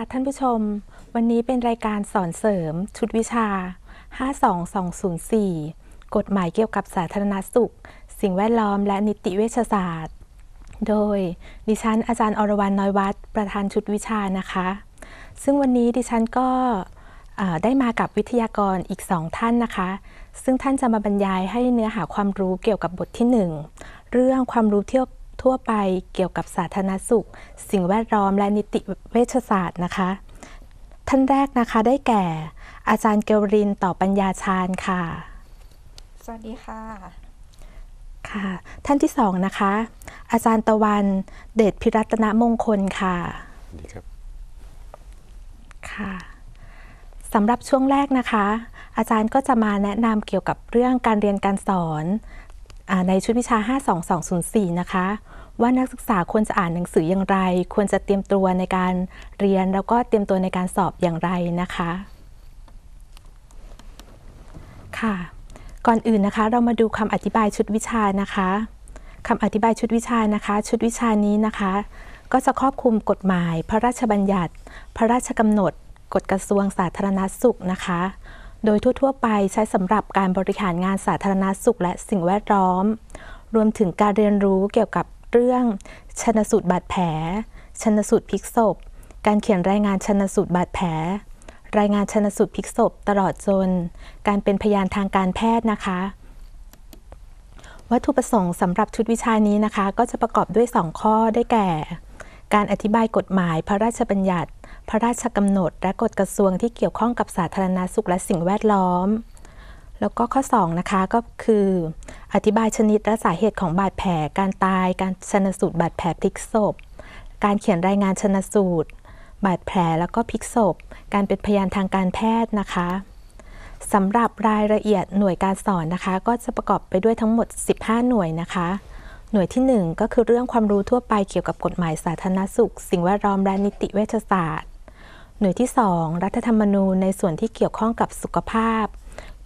่ะท่านผู้ชม วันนี้เป็นรายการสอนเสริมชุดวิชา 52204 กฎหมายเกี่ยวกับสาธารณสุข สิ่งแวดล้อมและนิติเวชศาสตร์ โดยดิฉัน อาจารย์อรวรรณน้อยวัดประธานชุดวิชานะคะ ซึ่งวันนี้ดิฉันก็ได้มากับวิทยากรอีกสองท่านนะคะ ซึ่งท่านจะมาบรรยายให้เนื้อหาความรู้เกี่ยวกับบทที่ 1 เรื่องความรู้เที่ยวทั่วไปเกี่ยวกับสาธารณสุข สิ่งแวดล้อม และนิติเวชศาสตร์นะคะ ท่านแรกนะคะได้แก่ อาจารย์เกวรินต่อปัญญาชาญค่ะ สวัสดีค่ะค่ะ ท่านที่สองนะคะ อาจารย์ตะวันเดชพิรัตนมงคลค่ะดีครับค่ะสำหรับช่วงแรกนะคะ อาจารย์ก็จะมาแนะนำเกี่ยวกับเรื่องการเรียนการสอนในชุดวิชา 52204 นะคะ ว่านักศึกษาควรจะอ่านหนังสืออย่างไร ควรจะเตรียมตัวในการเรียน แล้วก็เตรียมตัวในการสอบอย่างไรนะคะ ค่ะ ก่อนอื่นนะคะ เรามาดูคำอธิบายชุดวิชานะคะ คำอธิบายชุดวิชานะคะ ชุดวิชานี้นะคะ ก็จะครอบคลุมกฎหมาย พระราชบัญญัติ พระราชกำหนด กฎกระทรวง สาธารณสุขนะคะโดยทั่ว ๆ ไปใช้สำหรับการบริหารงานสาธารณสุขและสิ่งแวดล้อม รวมถึงการเรียนรู้เกี่ยวกับเรื่อง ชนสูตรบาดแผล ชนสูตรพลิกศพการเขียนรายงานชนสูตรบาดแผล รายงานชนสูตรพลิกศพตลอดจน การเป็นพยานทางการแพทย์นะคะ วัตถุประสงค์สำหรับชุดวิชานี้นะคะ ก็จะประกอบด้วย 2 ข้อได้แก่ การอธิบายกฎหมายพระราชบัญญัติพระราชกำหนดและกฎกระทรวงที่เกี่ยวข้องกับสาธารณาสุขและสิ่งแวดล้อม แล้วก็ข้อ 2 นะคะก็คือ อธิบายชนิดและสาเหตุของบาดแผล การตาย การชนสูตรบาดแผลพลิกศพ การเขียนรายงานชนสูตรบาดแผลแล้วก็พลิกศพ การเป็นพยานทางการแพทย์นะคะสำหรับรายละเอียดหน่วยการสอนนะคะ ก็จะประกอบไปด้วยทั้งหมด 15 หน่วยนะคะ หน่วยที่ 1 ก็คือเรื่องความรู้ทั่วไปเกี่ยวกับกฎหมายสาธารณสุข สิ่งแวดล้อมและนิติเวชศาสตร์หน่วยที่2รัฐธรรมนูญในส่วนที่เกี่ยวข้องกับสุขภาพ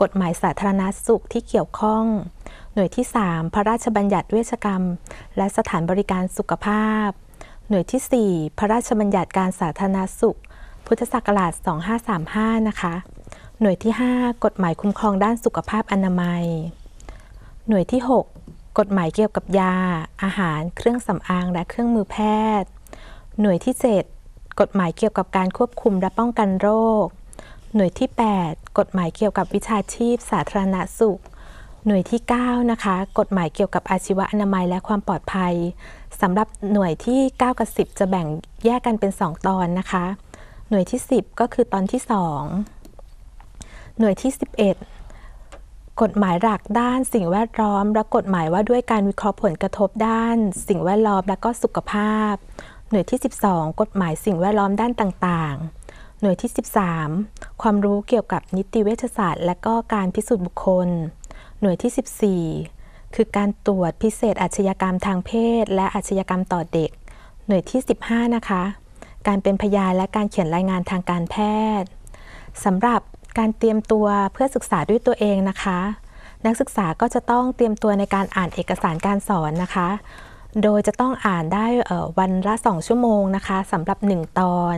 กฎหมายสาธารณาสุขที่เกี่ยวข้อง หน่วยที่ 3 พระราชบัญญัติเวชกรรม และสถานบริการสุขภาพ หน่วยที่ 4 พระราชบัญญัติการสาธารณสุข พุทธศักราช2535นะคะหน่วยที่ 5 กฎหมายคุ้มครองด้านสุขภาพอนามัย หน่วยที่ 6 กฎหมายเกี่ยวกับยา อาหาร เครื่องสำอางและเครื่องมือแพทย์ หน่วยที่7กฎหมายเกี่ยวกับ การควบคุมและป้องกันโรค หน่วยที่ 8 กฎหมายเกี่ยวกับวิชาชีพ สาธารณสุข หน่วยที่9นะคะ กฎหมายเกี่ยวกับอาชีวอนามัยและความปลอดภัย สำหรับหน่วยที่ 9กับ10 จะแบ่งแยกกันเป็น 2 ตอนนะคะ หน่วยที่ 10 ก็คือตอนที่ 2 หน่วยที่ 11 กฎหมายหลักด้าน สิ่งแวดล้อม และกฎหมายว่าด้วยการวิเคราะห์ผลกระทบด้าน สิ่งแวดล้อมและก็สุขภาพหน่วยที่ 12 กฎหมายสิ่งแวดล้อมด้านต่างๆ หน่วยที่ 13 ความรู้เกี่ยวกับนิติเวชศาสตร์ และก็การพิสูจน์บุคคล หน่วยที่ 14 คือการตรวจพิเศษอาชญากรรมทางเพศ และอาชญากรรมต่อเด็ก หน่วยที่ 15 นะคะ การเป็นพยานและการเขียนรายงานทางการแพทย์ สำหรับการเตรียมตัวเพื่อศึกษาด้วยตัวเองนะคะ นักศึกษาก็จะต้องเตรียมตัวในการอ่านเอกสารการสอนนะคะโดยจะต้องอ่านได้วันละ 2 ชั่วโมงนะคะสำหรับ 1 ตอน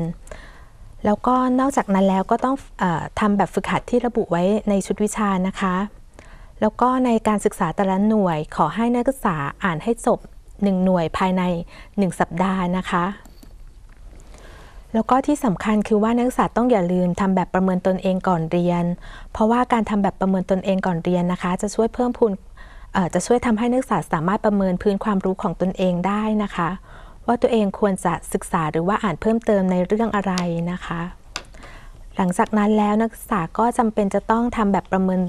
แล้วก็นอกจากนั้นแล้วก็ต้องอทำแบบฝึกหัดที่ระบุไว้ในชุดวิชานะคะ แล้วก็ในการศึกษาแต่ละหน่วยขอให้นักศึกษาอ่านให้จบ1 หน่วยภายใน 1 สัปดาห์นะคะแล้วก็ที่สำคัญคือว่านักศึกษาต้องอย่าลืมทำแบบประเมินตนเองก่อนเรียน เพราะว่าการทำแบบประเมินตนเองก่อนเรียนนะคะ จะช่วยเพิ่มพูนจะช่วยทำให้นักศึกษาสามารถประเมินพื้นความรู้ของตนเองได้นะคะ ว่าตัวเองควรจะศึกษาหรือว่าอ่านเพิ่มเติมในเรื่องอะไรนะคะ หลังจากนั้นแล้วนักศึกษาก็จำเป็นจะต้องทำแบบประเมิน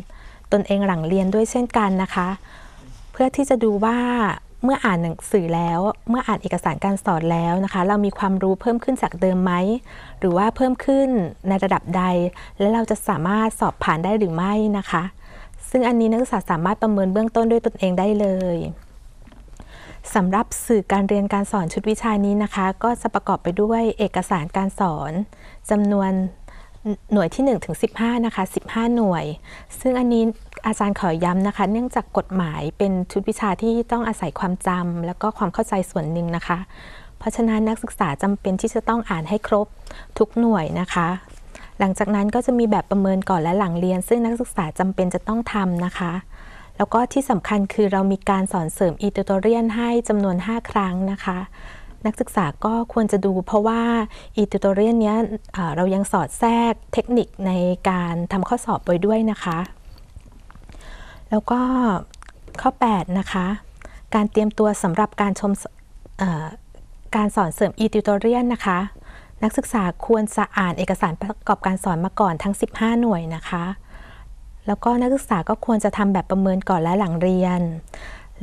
ตนเองหลังเรียนด้วยเช่นกันนะคะ เพื่อที่จะดูว่าเมื่ออ่านหนังสือแล้ว เมื่ออ่านเอกสารการสอนแล้วนะคะ เรามีความรู้เพิ่มขึ้นจากเดิมไหมหรือว่าเพิ่มขึ้นในระดับใด และเราจะสามารถสอบผ่านได้หรือไม่นะคะซึ่งอันนี้นักศึกษาสามารถประเมินเบื้องต้นด้วยตนเองได้เลยสำหรับสื่อการเรียนการสอนชุดวิชานี้นะคะ ก็จะประกอบไปด้วยเอกสารการสอนจำนวนหน่วยที่1ถึง15นะคะ15 หน่วย ซึ่งอันนี้อาจารย์ขอย้ำนะคะ เนื่องจากกฎหมายเป็นชุดวิชาที่ต้องอาศัยความจำและก็ความเข้าใจส่วนหนึ่งนะคะ เพราะฉะนั้นนักศึกษาจำเป็นที่จะต้องอ่านให้ครบทุกหน่วยนะคะหลังจากนั้นก็จะมีแบบประเมินก่อนและหลังเรียน ซึ่งนักศึกษาจำเป็นจะต้องทำนะคะ แล้วก็ที่สำคัญคือเรามีการสอนเสริมอีทูตเรียนให้จำนวน 5 ครั้งนะคะ นักศึกษาก็ควรจะดูเพราะว่าอีทูตเรียนนี้เรายังสอดแทรกเทคนิคในการทำข้อสอบไปด้วยนะคะ แล้วก็ข้อ 8 นะคะ การเตรียมตัวสำหรับการชมการสอนเสริมอีติวตเรียนนะคะนักศึกษาควรจะอ่านเอกสารประกอบการสอนมาก่อนทั้ง 15 หน่วยนะคะ แล้วก็นักศึกษาก็ควรจะทำแบบประเมินก่อนและหลังเรียน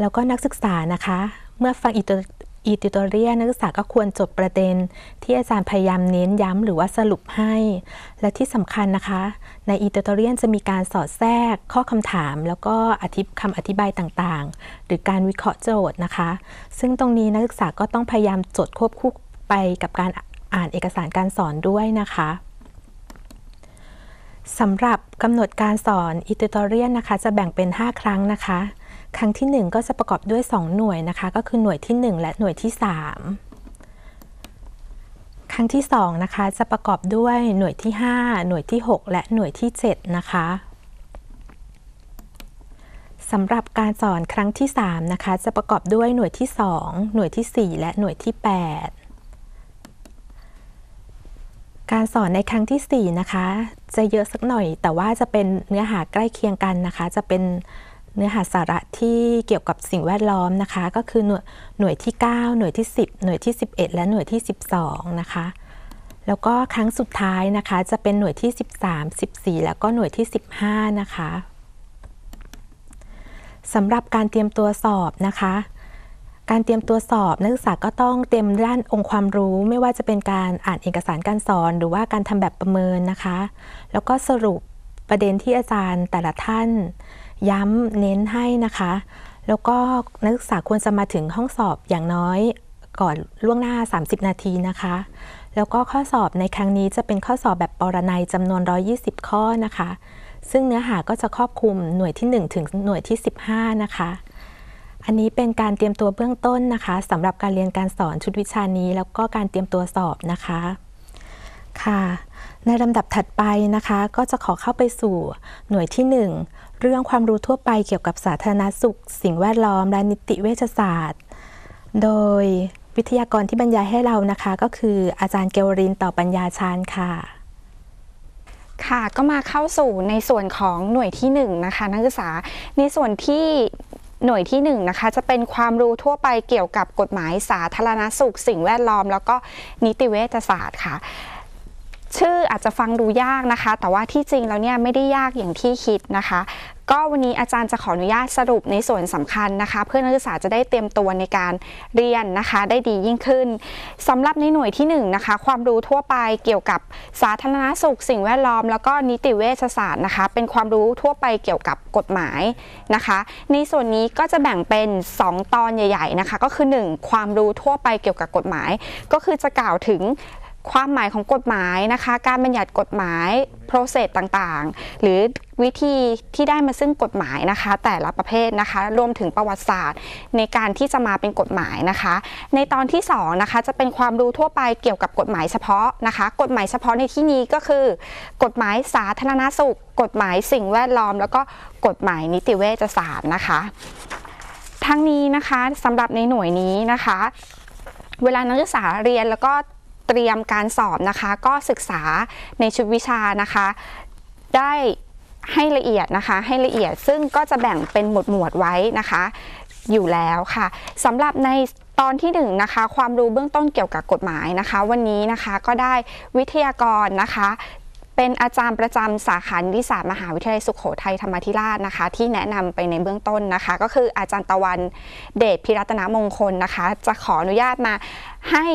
แล้วก็นักศึกษานะคะ เมื่อฟังอีติโตเรีย นักศึกษาก็ควรจดประเด็น ที่อาจารย์พยายามเน้นย้ำหรือว่าสรุปให้ และที่สำคัญนะคะ ในอีติโตเรียนจะมีการสอดแทรก ข้อคำถามแล้วก็อธิคำอธิบายต่างๆ หรือการวิเคราะห์โจทย์นะคะ ซึ่งตรงนี้นักศึกษาก็ต้องพยายามจดควบคู่ไปกับการอ่านเอกสารการสอนด้วยนะคะสำหรับกำหนดการสอนอิตูทอเรียนนะคะ จะแบ่งเป็น 5 ครั้งนะคะ ครั้งที่ 1 ก็จะประกอบด้วย 2 หน่วยนะคะก็คือหน่วยที่ 1 และหน่วยที่ 3 ครั้งที่2นะคะจะประกอบด้วยหน่วยที่5 หน่วยที่ 6 และหน่วยที่ 7 นะคะสำหรับการสอนครั้งที่3นะคะจะประกอบด้วยหน่วยที่ 2 หน่วยที่ 4 และหน่วยที่8การสอนในครั้งที่ 4 นะคะจะเยอะสักหน่อย แต่ว่าจะเป็นเนื้อหาใกล้เคียงกันนะคะ จะเป็นเนื้อหาสาระที่เกี่ยวกับสิ่งแวดล้อมนะคะ ก็คือหน่วยหน่วยที่ 9 หน่วยที่ 10หน่วยที่11 และหน่วยที่ 12 นะคะ แล้วก็ครั้งสุดท้ายนะคะ จะเป็นหน่วยที่ 13 14 แล้วก็หน่วยที่ 15 นะคะสำหรับการเตรียมตัวสอบนะคะการเตรียมตัวสอบ นักศึกษาก็ต้องเตรียมด้านองค์ความรู้ ไม่ว่าจะเป็นการอ่านเอกสารการสอน หรือว่าการทำแบบประเมินนะคะ แล้วก็สรุปประเด็นที่อาจารย์ แต่ละท่าน ย้ำ เน้นให้นะคะ แล้วก็นักศึกษาควรจะมาถึงห้องสอบอย่างน้อยก่อนล่วงหน้า 30 นาทีนะคะ แล้วก็ข้อสอบในครั้งนี้จะเป็นข้อสอบแบบปรนัยจำนวน 120 ข้อนะคะ ซึ่งเนื้อหาก็จะครอบคลุมหน่วยที่ 1 ถึงหน่วยที่ 15 นะคะอันนี้เป็นการเตรียมตัวเบื้องต้นนะคะสำหรับการเรียนการสอนชุดวิชานี้ แล้วก็การเตรียมตัวสอบนะคะ ค่ะ ในลำดับถัดไปนะคะ ก็จะขอเข้าไปสู่หน่วยที่ 1 เรื่องความรู้ทั่วไปเกี่ยวกับสาธารณสุข สิ่งแวดล้อม และนิติเวชศาสตร์ โดยวิทยากรที่บรรยายให้เรานะคะก็คืออาจารย์เกวรินต่อปัญญาชานค่ะ ค่ะก็มาเข้าสู่ในส่วนของหน่วยที่1นนะคะนักศึกษาในส่วนที่หน่วยที่1นนะคะ จะเป็นความรู้ทั่วไปเกี่ยวกับกฎหมายสาธารณสุข สิ่งแวดล้อมแล้วก็นิติเวชศาสตร์ค่ะ ชื่ออาจจะฟังดูยากนะคะ แต่ว่าที่จริงแล้วเนี่ยไม่ได้ยากอย่างที่คิดนะคะก็วันนี้อาจารย์จะขออนุญาตสรุปในส่วนสำคัญนะคะ เพื่อนักศึกษาจะได้เตรียมตัวในการเรียนนะคะ ได้ดียิ่งขึ้น สำหรับในหน่วยที่1นนะคะความรู้ทั่วไปเกี่ยวกับสาธารณสุขสิ่งแวดล้อม แล้วก็นิติเวชศาสตร์นะคะเป็นความรู้ทั่วไปเกี่ยวกับกฎหมายนะคะ ในส่วนนี้ก็จะแบ่งเป็น 2 ตอนใหญ่ๆนะคะก็คือ 1 ความรู้ทั่วไปเกี่ยวกับกฎหมาย ก็คือจะกล่าวถึงความหมายของกฎหมายนะคะ การบัญญัติกฎหมายโปรเซสต่างๆ หรือวิธีที่ได้มาซึ่งกฎหมายนะคะ แต่ละประเภทนะคะรวมถึงประวัติศาสตร์ในการที่จะมาเป็นกฎหมายนะคะ ในตอนที่2นะคะจะเป็นความรู้ทั่วไปเกี่ยวกับกฎหมายเฉพาะนะคะกฎหมายเฉพาะในที่นี้ก็คือ กฎหมายสาธารณสุข กฎหมายสิ่งแวดล้อม แล้วก็กฎหมายนิติเวชศาสตร์นะคะ ทั้งนี้นะคะสำหรับในหน่วยนี้นะคะ เวลานักศึกษาเรียนแล้วก็เตรียมการสอบนะคะ ก็ศึกษาในชุดวิชานะคะได้ให้ละเอียดนะคะ ให้ละเอียดซึ่งก็จะแบ่งเป็นหมวดหมวดไว้นะคะอยู่แล้วค่ะสำหรับในตอนที่1นนะคะความรู้เบื้องต้นเกี่ยวกับกฎหมายนะคะ วันนี้นะคะก็ได้วิทยากรนะคะ เป็นอาจารย์ประจำสาขานิสิศาสตร์มหาวิทยาลัยสุขโขทัยธรรมธิราชนะคะ ที่แนะนำไปในเบื้องต้นนะคะ ก็คืออาจารย์ตะวันเดชพิรัตนมงคลนะคะ จะขออนุญาตมาให้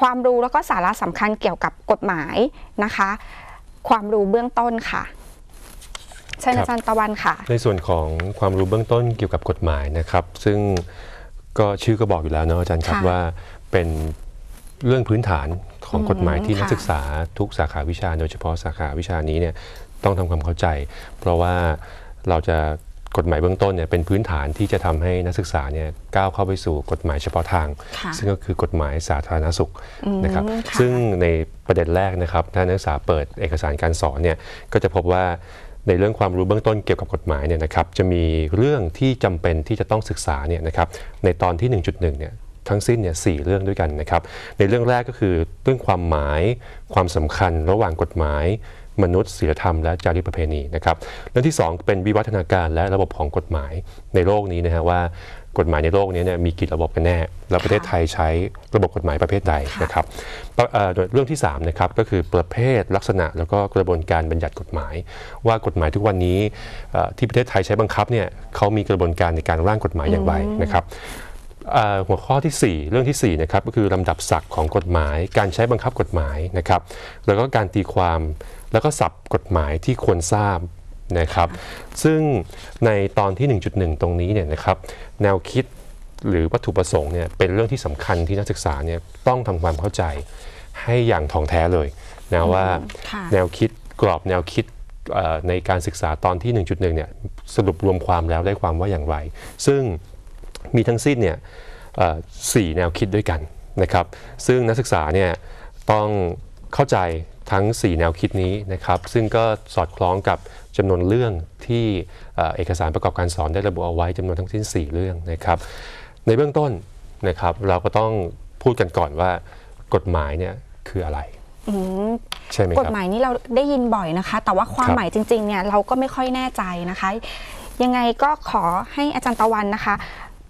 ความรู้แล้วก็สาระสำคัญเกี่ยวกับกฎหมายนะคะ ความรู้เบื้องต้นค่ะเชิญอาจารย์ตะวันค่ะในส่วนของความรู้เบื้องต้นเกี่ยวกับกฎหมายนะครับ ซึ่งก็ชื่อก็บอกอยู่แล้วเนาะอาจารย์ครับว่าเป็นเรื่องพื้นฐานของกฎหมายที่นักศึกษาทุกสาขาวิชา โดยเฉพาะสาขาวิชานี้เนี่ยต้องทำความเข้าใจ เพราะว่าเราจะกฎหมายเบื้องต้นเนี่ยเป็นพื้นฐานที่จะทำให้นักศึกษาเนี่ยก้าวเข้าไปสู่กฎหมายเฉพาะทาง ซึ่งก็คือกฎหมายสาธารณสุขนะครับซึ่งในประเด็นแรกนะครับ ถ้านักศึกษาเปิดเอกสารการสอนเนี่ยก็จะพบว่าในเรื่องความรู้เบื้องต้นเกี่ยวกับกฎหมายเนี่ยนะครับจะมีเรื่องที่จำเป็นที่จะต้องศึกษาเนี่ยนะครับในตอนที่ 1.1เนี่ยทั้งสิ้นเนี่ยสเรื่องด้วยกันนะครับในเรื่องแรกก็คือเรื่องความหมายความสำคัญระหว่างกฎหมายมนุษย์ศีลธรรมและจารีตประเพณีนะครับ เรื่องที่ 2 เป็นวิวัฒนาการและระบบของกฎหมายในโลกนี้นะฮะว่ากฎหมายในโลกนี้เนี่ยมีกี่ระบบกันแน่ แล้วประเทศไทยใช้ระบบกฎหมายประเภทใดนะครับเรื่องที่3นะครับก็คือประเภทลักษณะแล้วก็กระบวนการบัญญัติกฎหมาย ว่ากฎหมายทุกวันนี้ที่ประเทศไทยใช้บังคับเนี่ยเขามีกระบวนการในการร่างกฎหมายอย่างไรนะครับหัวข้อที่ 4 เรื่องที่4นะครับก็คือลำดับศักดิ์ของกฎหมายการใช้บังคับกฎหมายนะครับแล้วก็การตีความแล้วก็สับกฎหมายที่ควรทราบนะครับ ซึ่งในตอนที่ 1.1 ตรงนี้เนี่ยนะครับแนวคิดหรือวัตถุประสงค์เนี่ยเป็นเรื่องที่สำคัญที่นักศึกษาเนี่ยต้องทำความเข้าใจให้อย่างท่องแท้เลยนะว่าแนวคิดกรอบแนวคิดในการศึกษาตอนที่ 1.1 เนี่ยสรุปรวมความแล้วได้ความว่าอย่างไรซึ่งมีทั้งสิ้นเนี่ยสี่แนวคิดด้วยกันนะครับ ซึ่งนักศึกษาเนี่ยต้องเข้าใจทั้ง 4 แนวคิดนี้นะครับ ซึ่งก็สอดคล้องกับจำนวนเรื่องที่เอกสารประกอบการสอนได้ระบุเอาไว้จำนวนทั้งสิ้น4เรื่องนะครับ ในเบื้องต้นนะครับเราก็ต้องพูดกันก่อนว่ากฎหมายเนี่ยคืออะไรใช่ไหมครับกฎหมายนี้เราได้ยินบ่อยนะคะแต่ว่าความหมาย จริงๆเนี่ยเราก็ไม่ค่อยแน่ใจนะคะ ยังไงก็ขอให้อาจารย์ตะวันนะคะ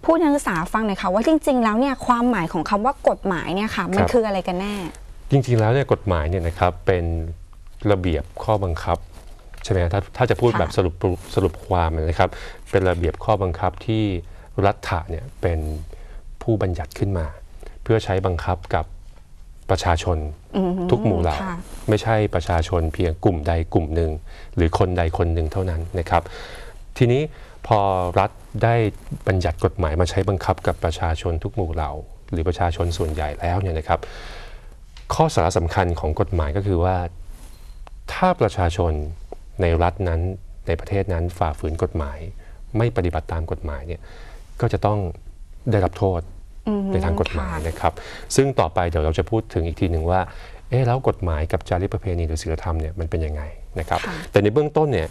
พูดให้นักศึกษาฟังหน่อยค่ะว่าจริงๆ แล้วเนี่ยความหมายของคำว่ากฎหมายเนี่ยค่ะมันคืออะไรกันแน่จริงๆแล้วเนี่ยกฎหมายเนี่ยนะครับ เป็นระเบียบข้อบังคับใช่ไหมถ้าถ้าจะพูดแบบสรุปสรุปความนะครับ เป็นระเบียบข้อบังคับที่รัฐะเนี่ยเป็นผู้บัญญัติขึ้นมา เพื่อใช้บังคับกับประชาชนทุกหมู่เหล่าไม่ใช่ประชาชนเพียงกลุ่มใดกลุ่มหนึ่ง หรือคนใดคนหนึ่งเท่านั้นนะครับ ทีนี้พอรัฐได้บัญญัติกฎหมายมาใช้บังคับกับประชาชนทุกหมู่เหล่าหรือประชาชนส่วนใหญ่แล้วเนี่ยนะครับข้อสาระสำคัญของกฎหมายก็คือว่าถ้าประชาชนในรัฐนั้นในประเทศนั้นฝ่าฝืนกฎหมาย ไม่ปฏิบัติตามกฎหมายเนี่ยก็จะต้องได้รับโทษในทางกฎหมายนะครับ ซึ่งต่อไปเดี๋ยวเราจะพูดถึงอีกทีหนึ่งว่าเอ๊แล้วกฎหมายกับจารีตประเพณีหรือศีลธรรมเนี่ยมันเป็นยังไงนะครับ แต่ในเบื้องต้นเนี่ย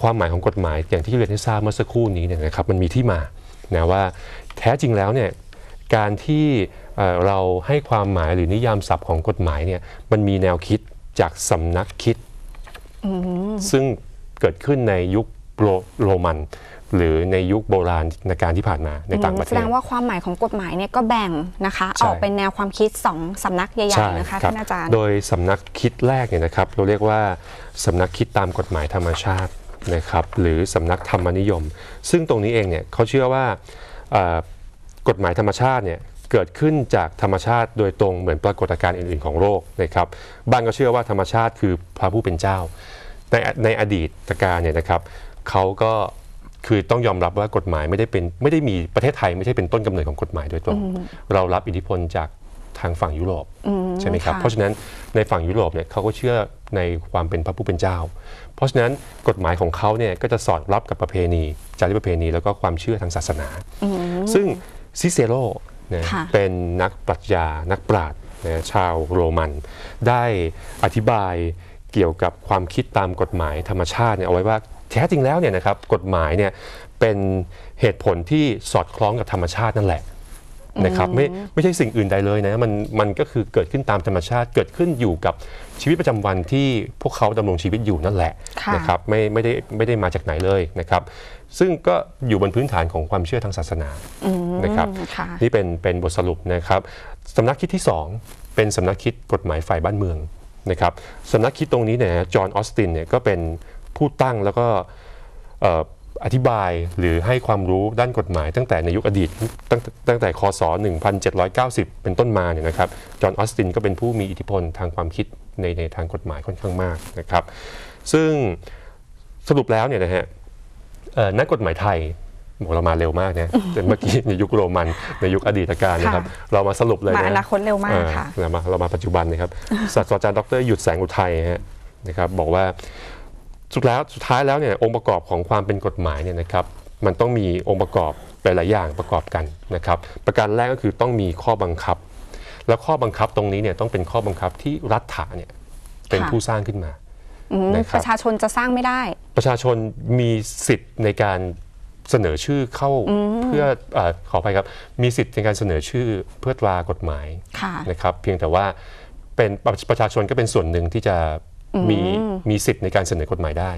ความหมายของกฎหมายอย่างที่เรียนให้ทราบเมื่อสักครู่นี้เนี่ยนะครับมันมีที่มานะว่าแท้จริงแล้วเนี่ยการที่เราให้ความหมายหรือนิยามศัพท์ของกฎหมายเนี่ยมันมีแนวคิดจากสำนักคิดซึ่งเกิดขึ้นในยุคโรมันหรือในยุคโบราณในการที่ผ่านมาในต่างประเทศแสดงว่าความหมายของกฎหมายเนี่ยก็แบ่งนะคะออกเป็นแนวความคิด2สํสำนักใหญ่ๆนะคะท่านอาจารย์โดยสำนักคิดแรกเนี่ยนะครับเราเรียกว่าสำนักคิดตามกฎหมายธรรมชาตินะครับหรือสำนักธรรมนิยม ซึ่งตรงนี้เองเนี่ยเขาเชื่อว่ากฎหมายธรรมชาติเนี่ยเกิดขึ้นจากธรรมชาติโดยตรงเหมือนปรากฏการณ์อื่น ๆของโลกนะครับ บางก็เชื่อว่าธรรมชาติคือพระผู้เป็นเจ้า ในในอดีตการเนี่ยนะครับเขาก็คือต้องยอมรับว่ากฎหมายไม่ได้เป็นไม่ได้มีประเทศไทยไม่ใช่เป็นต้นกำเนิดของกฎหมายโดยตรงเรารับอิทธิพลจากทางฝั่งยุโรปใช่ไหมครับเพราะฉะนั้นในฝั่งยุโรปเนี่ยเขาก็เชื่อในความเป็นพระผู้เป็นเจ้า เพราะฉะนั้นกฎหมายของเขาเนี่ยก็จะสอดรับกับประเพณีจารีตประเพณีแล้วก็ความเชื่อทางศาสนา ซึ่งซิเซโรนะเป็นนักปรัชญา นักปราชญ์นะชาวโรมัน ได้อธิบายเกี่ยวกับความคิดตามกฎหมายธรรมชาติเนี่ยเอาไว้ว่าแท้จริงแล้วเนี่ยนะครับกฎหมายเนี่ยเป็นเหตุผลที่สอดคล้องกับธรรมชาตินั่นแหละนะครับไม่ไม่ใช่สิ่งอื่นใดเลยนะมันมันก็คือเกิดขึ้นตามธรรมชาติเกิดขึ้นอยู่กับชีวิตประจำวันที่พวกเขาดำรงชีวิตอยู่นั่นแหละนะครับไม่ไม่ได้ไม่ได้มาจากไหนเลยนะครับซึ่งก็อยู่บนพื้นฐานของความเชื่อทางศาสนานะครับนี่เป็นเป็นบทสรุปนะครับสำนักคิดที่ 2 เป็นสำนักคิดกฎหมายฝ่ายบ้านเมืองนะครับสำนักคิดตรงนี้เนี่ยจอห์นออสตินเนี่ยก็เป็นผู้ตั้งแล้วก็อธิบายหรือให้ความรู้ด้านกฎหมายตั้งแต่ในยุคอดีตตั้งตั้งแต่ คศ 1790 เป็นต้นมาเนี่ยนะครับจอห์นออสตินก็เป็นผู้มีอิทธิพลทางความคิดในในทางกฎหมายค่อนข้างมากนะครับ ซึ่งสรุปแล้วเนี่ยนะฮะนักกฎหมายไทยเรามาเร็วมากเนะแต่เมื่อกี้ในยุคโรมันในยุคอดีตการนะครับเรามาสรุปเลยนะมาอนาคตเร็วมากค่ะเรามาเรามาปัจจุบันนะครับศาสตราจารย์ดรหยุดแสงอุทัยนะครับบอกว่าสุดแล้วสุดท้ายแล้วเนี่ยองค์ประกอบของความเป็นกฎหมายเนี่ยนะครับมันต้องมีองค์ประกอบหลายๆอย่างประกอบกันนะครับประการแรกก็คือต้องมีข้อบังคับแล้วข้อบังคับตรงนี้เนี่ยต้องเป็นข้อบังคับที่รัฐาเนี่ยเป็นผู้สร้างขึ้นมา ประชาชนจะสร้างไม่ได้ ประชาชนมีสิทธิ์ในการเสนอชื่อเข้าเพื่ออขออภัยครับมีสิทธิ์ในการเสนอชื่อเพื่อตรากฎหมายะนะครับเพียงแต่ว่าเป็นประชาชนก็เป็นส่วนหนึ่งที่จะมีมีสิทธิ์ในการเสนอกฎหมายได้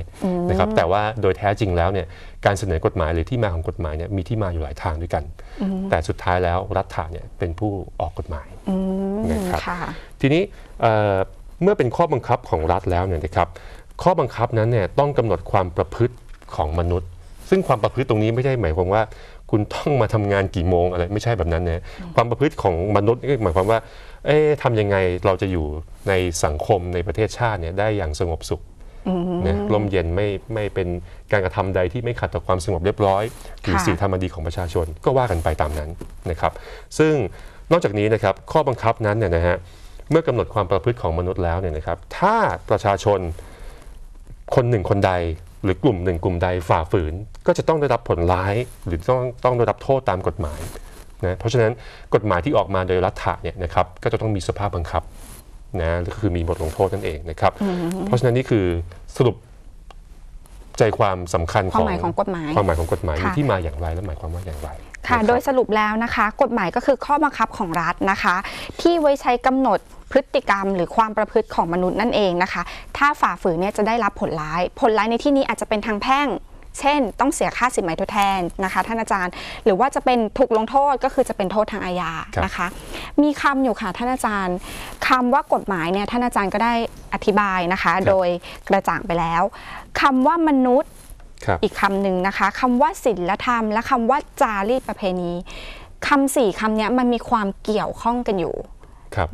นะครับแต่ว่าโดยแท้จริงแล้วเนี่ยการเสนอกฎหมายหรือที่มาของกฎหมายเนี่ยมีที่มาอยู่หลายทางด้วยกันแต่สุดท้ายแล้วรัฐาเนี่ยเป็นผู้ออกกฎหมายนะครับทีนี้เมื่อเป็นข้อบังคับของรัฐแล้วเนี่ยนะครับข้อบังคับนั้นเนี่ยต้องกำหนดความประพฤติของมนุษย์ ซึ่งความประพฤติตรงนี้ไม่ได้หมายความว่า คุณต้องมาทำงานกี่โมงอะไรไม่ใช่แบบนั้นนะความประพฤติของมนุษย์นี่หมายความว่าเอ๊ะทำยังไงเราจะอยู่ในสังคมในประเทศชาติเนี่ยได้อย่างสงบสุขนะร่มเย็นไม่ไม่เป็นการกระทำใดที่ไม่ขัดต่อความสงบเรียบร้อยหรือสีธรรมดีของประชาชนก็ว่ากันไปตามนั้นนะครับ ซึ่งนอกจากนี้นะครับข้อบังคับนั้นเนี่ยนะฮะเมื่อกำหนดความประพฤติของมนุษย์แล้วเนี่ยนะครับถ้าประชาชนคนหนึ่งคนใด หรือกลุ่มหนึ่งกลุ่มใดฝ่าฝืน ก็จะต้องได้รับผลร้ายหรือต้องต้องได้รับโทษตามกฎหมายนะเพราะฉะนั้นกฎหมายที่ออกมาโดยรัฐะเนี่ยนะครับก็จะต้องมีสภาพบังคับนะก็คือมีบทลงโทษนั่นเองนะครับเพราะฉะนั้นนี่คือสรุปใจความสำคัญของความหมายของกฎหมายความหมายของกฎหมายที่มาอย่างไรและหมายความว่าอย่างไรค่ะ โดยสรุปแล้วนะคะ กฎหมายก็คือข้อบังคับของรัฐนะคะ ที่ไว้ใช้กำหนดพฤติกรรมหรือความประพฤติของมนุษย์นั่นเองนะคะ ถ้าฝ่าฝืนเนี่ยจะได้รับผลร้าย ผลร้ายในที่นี้อาจจะเป็นทางแพ่ง เช่น ต้องเสียค่าสินไหมทดแทนนะคะท่านอาจารย์ หรือว่าจะเป็นถูกลงโทษก็คือจะเป็นโทษทางอาญา นะคะ มีคำอยู่ค่ะท่านอาจารย์คำว่ากฎหมายเนี่ยท่านอาจารย์ก็ได้อธิบายนะคะ โดยกระจ่างไปแล้ว คำว่ามนุษย์อีกคำหนึ่งนะคะคำว่าศิลธรรม และคำว่าจารีตประเพณีคำสี่คำนี้มันมีความเกี่ยวข้องกันอยู่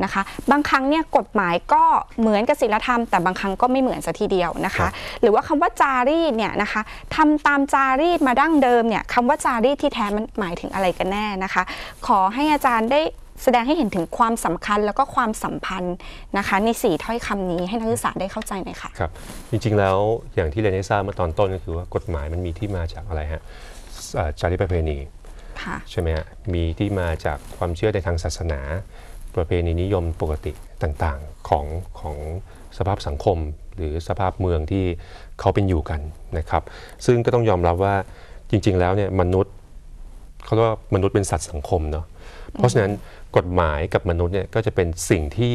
นะคะบางครั้งเนี่ยกฎหมายก็เหมือนกับศิลธรรมแต่บางครั้งก็ไม่เหมือนสัทีเดียวนะคะคหรือว่าคำว่าจารีตเนี่ยนะคะทำตามจารีตมาดั้งเดิมเนี่ยคำว่าจารีตที่แท้มันหมายถึงอะไรกันแน่นะคะ ขอให้อาจารย์ได้แสดงให้เห็นถึงความสำคัญแล้วก็ความสัมพันธ์นะคะใน4ถ้อยคำนี้ให้นักศึกษาได้เข้าใจหน่อยค่ะ ครับ จริงๆแล้วอย่างที่เรนนี่ทราบมาตอนต้นก็คือว่ากฎหมายมันมีที่มาจากอะไรฮะจารีประเพณีใช่ไหมฮะ มีที่มาจากความเชื่อในทางศาสนา ประเพณีนิยมปกติต่างๆของของสภาพสังคมหรือสภาพเมืองที่เขาเป็นอยู่กันนะครับ ซึ่งก็ต้องยอมรับว่าจริงๆแล้วเนี่ยมนุษย์เขาเรียกว่ามนุษย์เป็นสัตว์สังคมเนาะเพราะฉะนั้นกฎหมายกับมนุษย์เนี่ยก็จะเป็นสิ่งที่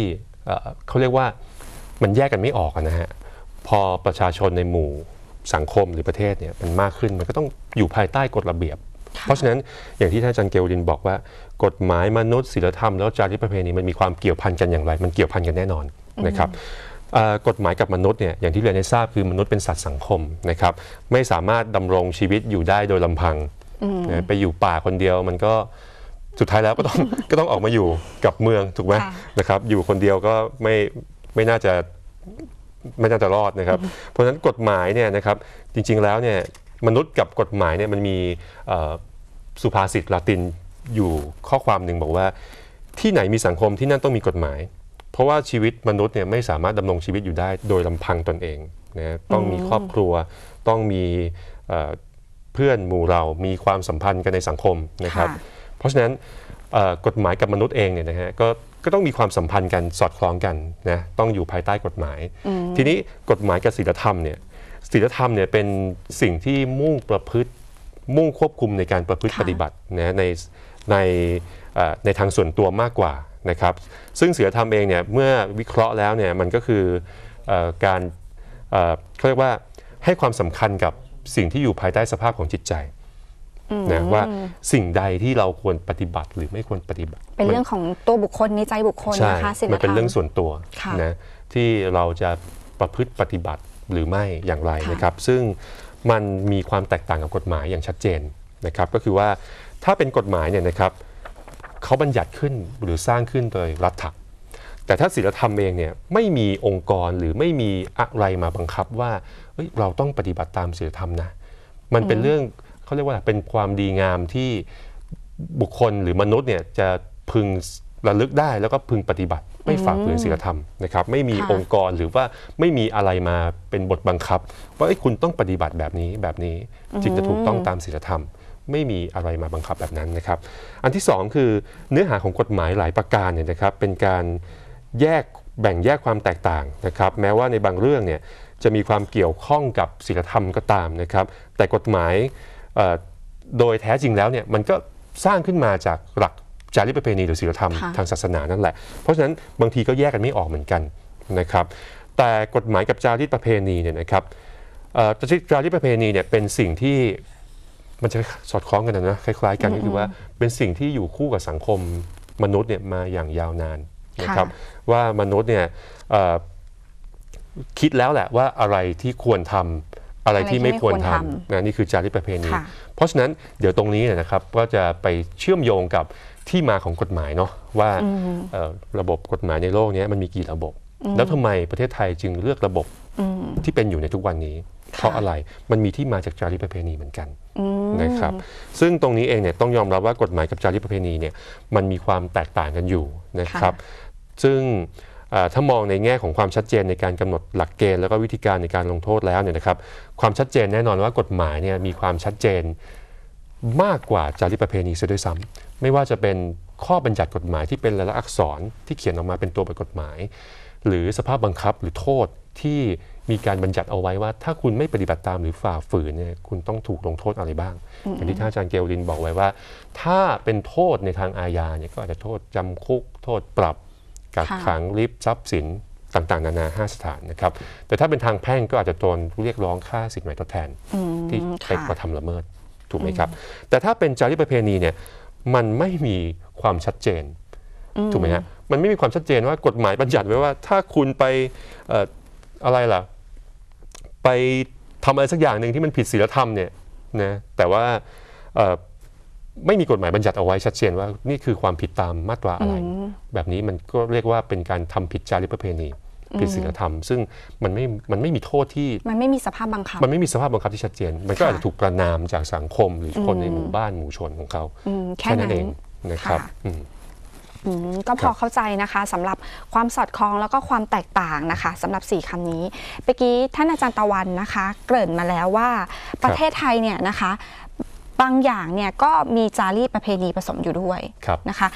เขาเรียกว่ามันแยกกันไม่ออกนะฮะ พอประชาชนในหมู่สังคมหรือประเทศเนี่ยมันมากขึ้น มันก็ต้องอยู่ภายใต้กฎระเบียบ เพราะฉะนั้นอย่างที่ท่านจานเกลดินบอกว่า กฎหมายมนุษย์ศีลธรรมแล้วจารีตประเพณีมันมีความเกี่ยวพันกันอย่างไร มันเกี่ยวพันกันแน่นอนนะครับกฎหมายกับมนุษย์เนี่ยอย่างที่เรียนให้ทราบคือมนุษย์เป็นสัตว์สังคมนะครับไม่สามารถดำรงชีวิตอยู่ได้โดยลำพังไปอยู่ป่าคนเดียวมันก็สุดท้ายแล้วก็ต้องก็ต้องออกมาอยู่กับเมืองถูกไหมนะครับอยู่คนเดียวก็ไม่ไม่น่าจะไม่น่าจะรอดนะครับ เพราะฉะนั้นกฎหมายเนี่ยนะครับจริง ๆแล้วเนี่ยมนุษย์กับกฎหมายเนี่ยมันมีสุภาษิตลาตินอยู่ข้อความหนึ่งบอกว่าที่ไหนมีสังคมที่นั่นต้องมีกฎหมาย เพราะว่าชีวิตมนุษย์เนี่ยไม่สามารถดำรงชีวิตอยู่ได้โดยลำพังตนเองนะต้องมีครอบครัว ต้องมีเอเพื่อนหมู่เรามีความสัมพันธ์กันในสังคมนะครับราะฉะนั้นกฎหมายกับมนุษย์เองเนี่ยนะฮะก็ก็ต้องมีความสัมพันธ์กันสอดคล้องกันนะต้องอยู่ภายใต้กฎหมาย ทีนี้กฎหมายกับศีลธรรมเนี่ยศีลธรรมเนี่ยเป็นสิ่งที่มุ่งประพฤติมุ่งควบคุมในการประพฤติปฏิบัตินะในในในทางส่วนตัวมากกว่านะครับซึ่งศีลธรรมเองเนี่ยเมื่อวิเคราะห์แล้วเนี่ยมันก็คืออการเขาเรียกว่าให้ความสำคัญกับสิ่งที่อยู่ภายใต้สภาพของจิตใจนะว่าสิ่งใดที่เราควรปฏิบัติหรือไม่ควรปฏิบัติ เป็นเรื่องของตัวบุคคลในใจบุคคลนะคะศชลธรรมมันเป็นเรื่องส่วนตัวนะที่เราจะประพฤติปฏิบัติหรือไม่อย่างไรนะครับ ซึ่งมันมีความแตกต่างกับกฎหมายอย่างชัดเจนนะครับ ก็คือว่าถ้าเป็นกฎหมายเนี่ยนะครับเขาบัญญัติขึ้นหรือสร้างขึ้นโดยรัฐแต่ถ้าศีลธรรมเองเนี่ยไม่มีองค์กรหรือไม่มีอะไรมาบังคับว่าเเราต้องปฏิบัติตามศีลธรรมนะมันเป็นเรื่องเขาเรียกว่าเป็นความดีงามที่บุคคลหรือมนุษย์เนี่ยจะพึงระลึกได้ แล้วก็พึงปฏิบัติไม่ฝ่าฝืนศีลธรรมนะครับ ไม่มีองค์กรหรือว่าไม่มีอะไรมาเป็นบทบังคับว่าไอ้คุณต้องปฏิบัติแบบนี้แบบนี้ จึงจะถูกต้องตามศีลธรรม ไม่มีอะไรมาบังคับแบบนั้นนะครับ อันที่2คือเนื้อหาของกฎหมายหลายประการเนี่ยนะครับเป็นการแยกแบ่งแยกความแตกต่างนะครับแม้ว่าในบางเรื่องเนี่ยจะมีความเกี่ยวข้องกับศีลธรรมก็ตามนะครับ แต่กฎหมายโดยแท้จริงแล้วเนี่ยมันก็สร้างขึ้นมาจากหลักจารีตประเพณี หรือศีลธรรมทางศาสนานั่นแหละ เพราะฉะนั้นบางทีก็แยกกันไม่ออกเหมือนกันนะครับแต่กฎหมายกับจารีตประเพณีเนี่ยนะครับจารีตประเพณีเนี่ยเป็นสิ่งที่มันจะสอดคล้องกันนะคล้าย ๆ กันก็คือว่าเป็นสิ่งที่อยู่คู่กับสังคมมนุษย์เนี่ยมาอย่างยาวนานนะครับว่ามนุษย์เนี่ยคิดแล้วแหละว่าอะไรที่ควรทำอะไรที่ไม่ควรทำนะนี่คือจารีตประเพณี เพราะฉะนั้นเดี๋ยวตรงนี้นะครับก็จะไปเชื่อมโยงกับที่มาของกฎหมายเนาะว่าระบบกฎหมายในโลกนี้มันมีกี่ระบบ แล้วทำไมประเทศไทยจึงเลือกระบบที่เป็นอยู่ในทุกวันนี้ เพราะอะไรมันมีที่มาจากจารีตประเพณีเหมือนกันนะครับ ซึ่งตรงนี้เองเนี่ยต้องยอมรับว่ากฎหมายกับจารีตประเพณีเนี่ยมันมีความแตกต่างกันอยู่นะครับ ซึ่งถ้ามองในแง่ของความชัดเจนในการกำหนดหลักเกณฑ์แล้วก็วิธีการในการลงโทษแล้วเนี่ยนะครับความชัดเจนแน่นอนว่ากฎหมายเนี่ยมีความชัดเจนมากกว่าจารีตประเพณีเสียด้วยซ้ำไม่ว่าจะเป็นข้อบัญญัติกฎหมายที่เป็นลายลักษณ์อักษรที่เขียนออกมาเป็นตัวบทกฎหมาย หรือสภาพบังคับหรือโทษที่มีการบัญญัติเอาไว้ว่า ถ้าคุณไม่ปฏิบัติตามหรือฝ่าฝืนเนี่ยคุณต้องถูกลงโทษอะไรบ้างอย่างที่ท่านอาจารย์เกลินบอกไว้ว่า ถ้าเป็นโทษในทางอาญาเนี่ยก็อาจจะโทษจำคุกโทษปรับกักขังริบทรัพย์สินต่างๆนานาห้าสถานนะครับแต่ถ้าเป็นทางแพ่งก็อาจจะโดนเรียกร้องค่าสิทธิ์ใหม่ทดแทนที่ไปกระทำละเมิดถูกไหมครับ แต่ถ้าเป็นจารีตประเพณีเนี่ยมันไม่มีความชัดเจนถูกไหมฮะมันไม่มีความชัดเจนว่ากฎหมายบัญญัติไว้ว่าถ้าคุณไปอะไรล่ะ ไปทำอะไรสักอย่างหนึ่งที่มันผิดศีลธรรมเนี่ยนะแต่ว่าไม่มีกฎหมายบัญญัติเอาไว้ชัดเจนว่านี่คือความผิดตามมาตราอะไร แบบนี้มันก็เรียกว่าเป็นการทำผิดจารีตประเพณีผิดศีลธรรมซึ่งมันไม่มันไม่มีโทษที่มันไม่มีสภาพบังคับ มันไม่มีสภาพบังคับที่ชัดเจนมันก็อาจจะถูกประนามจากสังคมหรือคนในหมู่บ้านหมู่ชนของเขาแค่นั้นเองนะครับก็พอเข้าใจนะคะสำหรับความสอดคล้องแล้วก็ความแตกต่างนะคะสำหรับ4คำนี้เมื่อกี้ท่านอาจารย์ตะวันนะคะ เกริ่นมาแล้วว่าประเทศไทยเนี่ยนะคะบางอย่างเนี่ยก็มีจารีตประเพณีผสมอยู่ด้วยนะคะ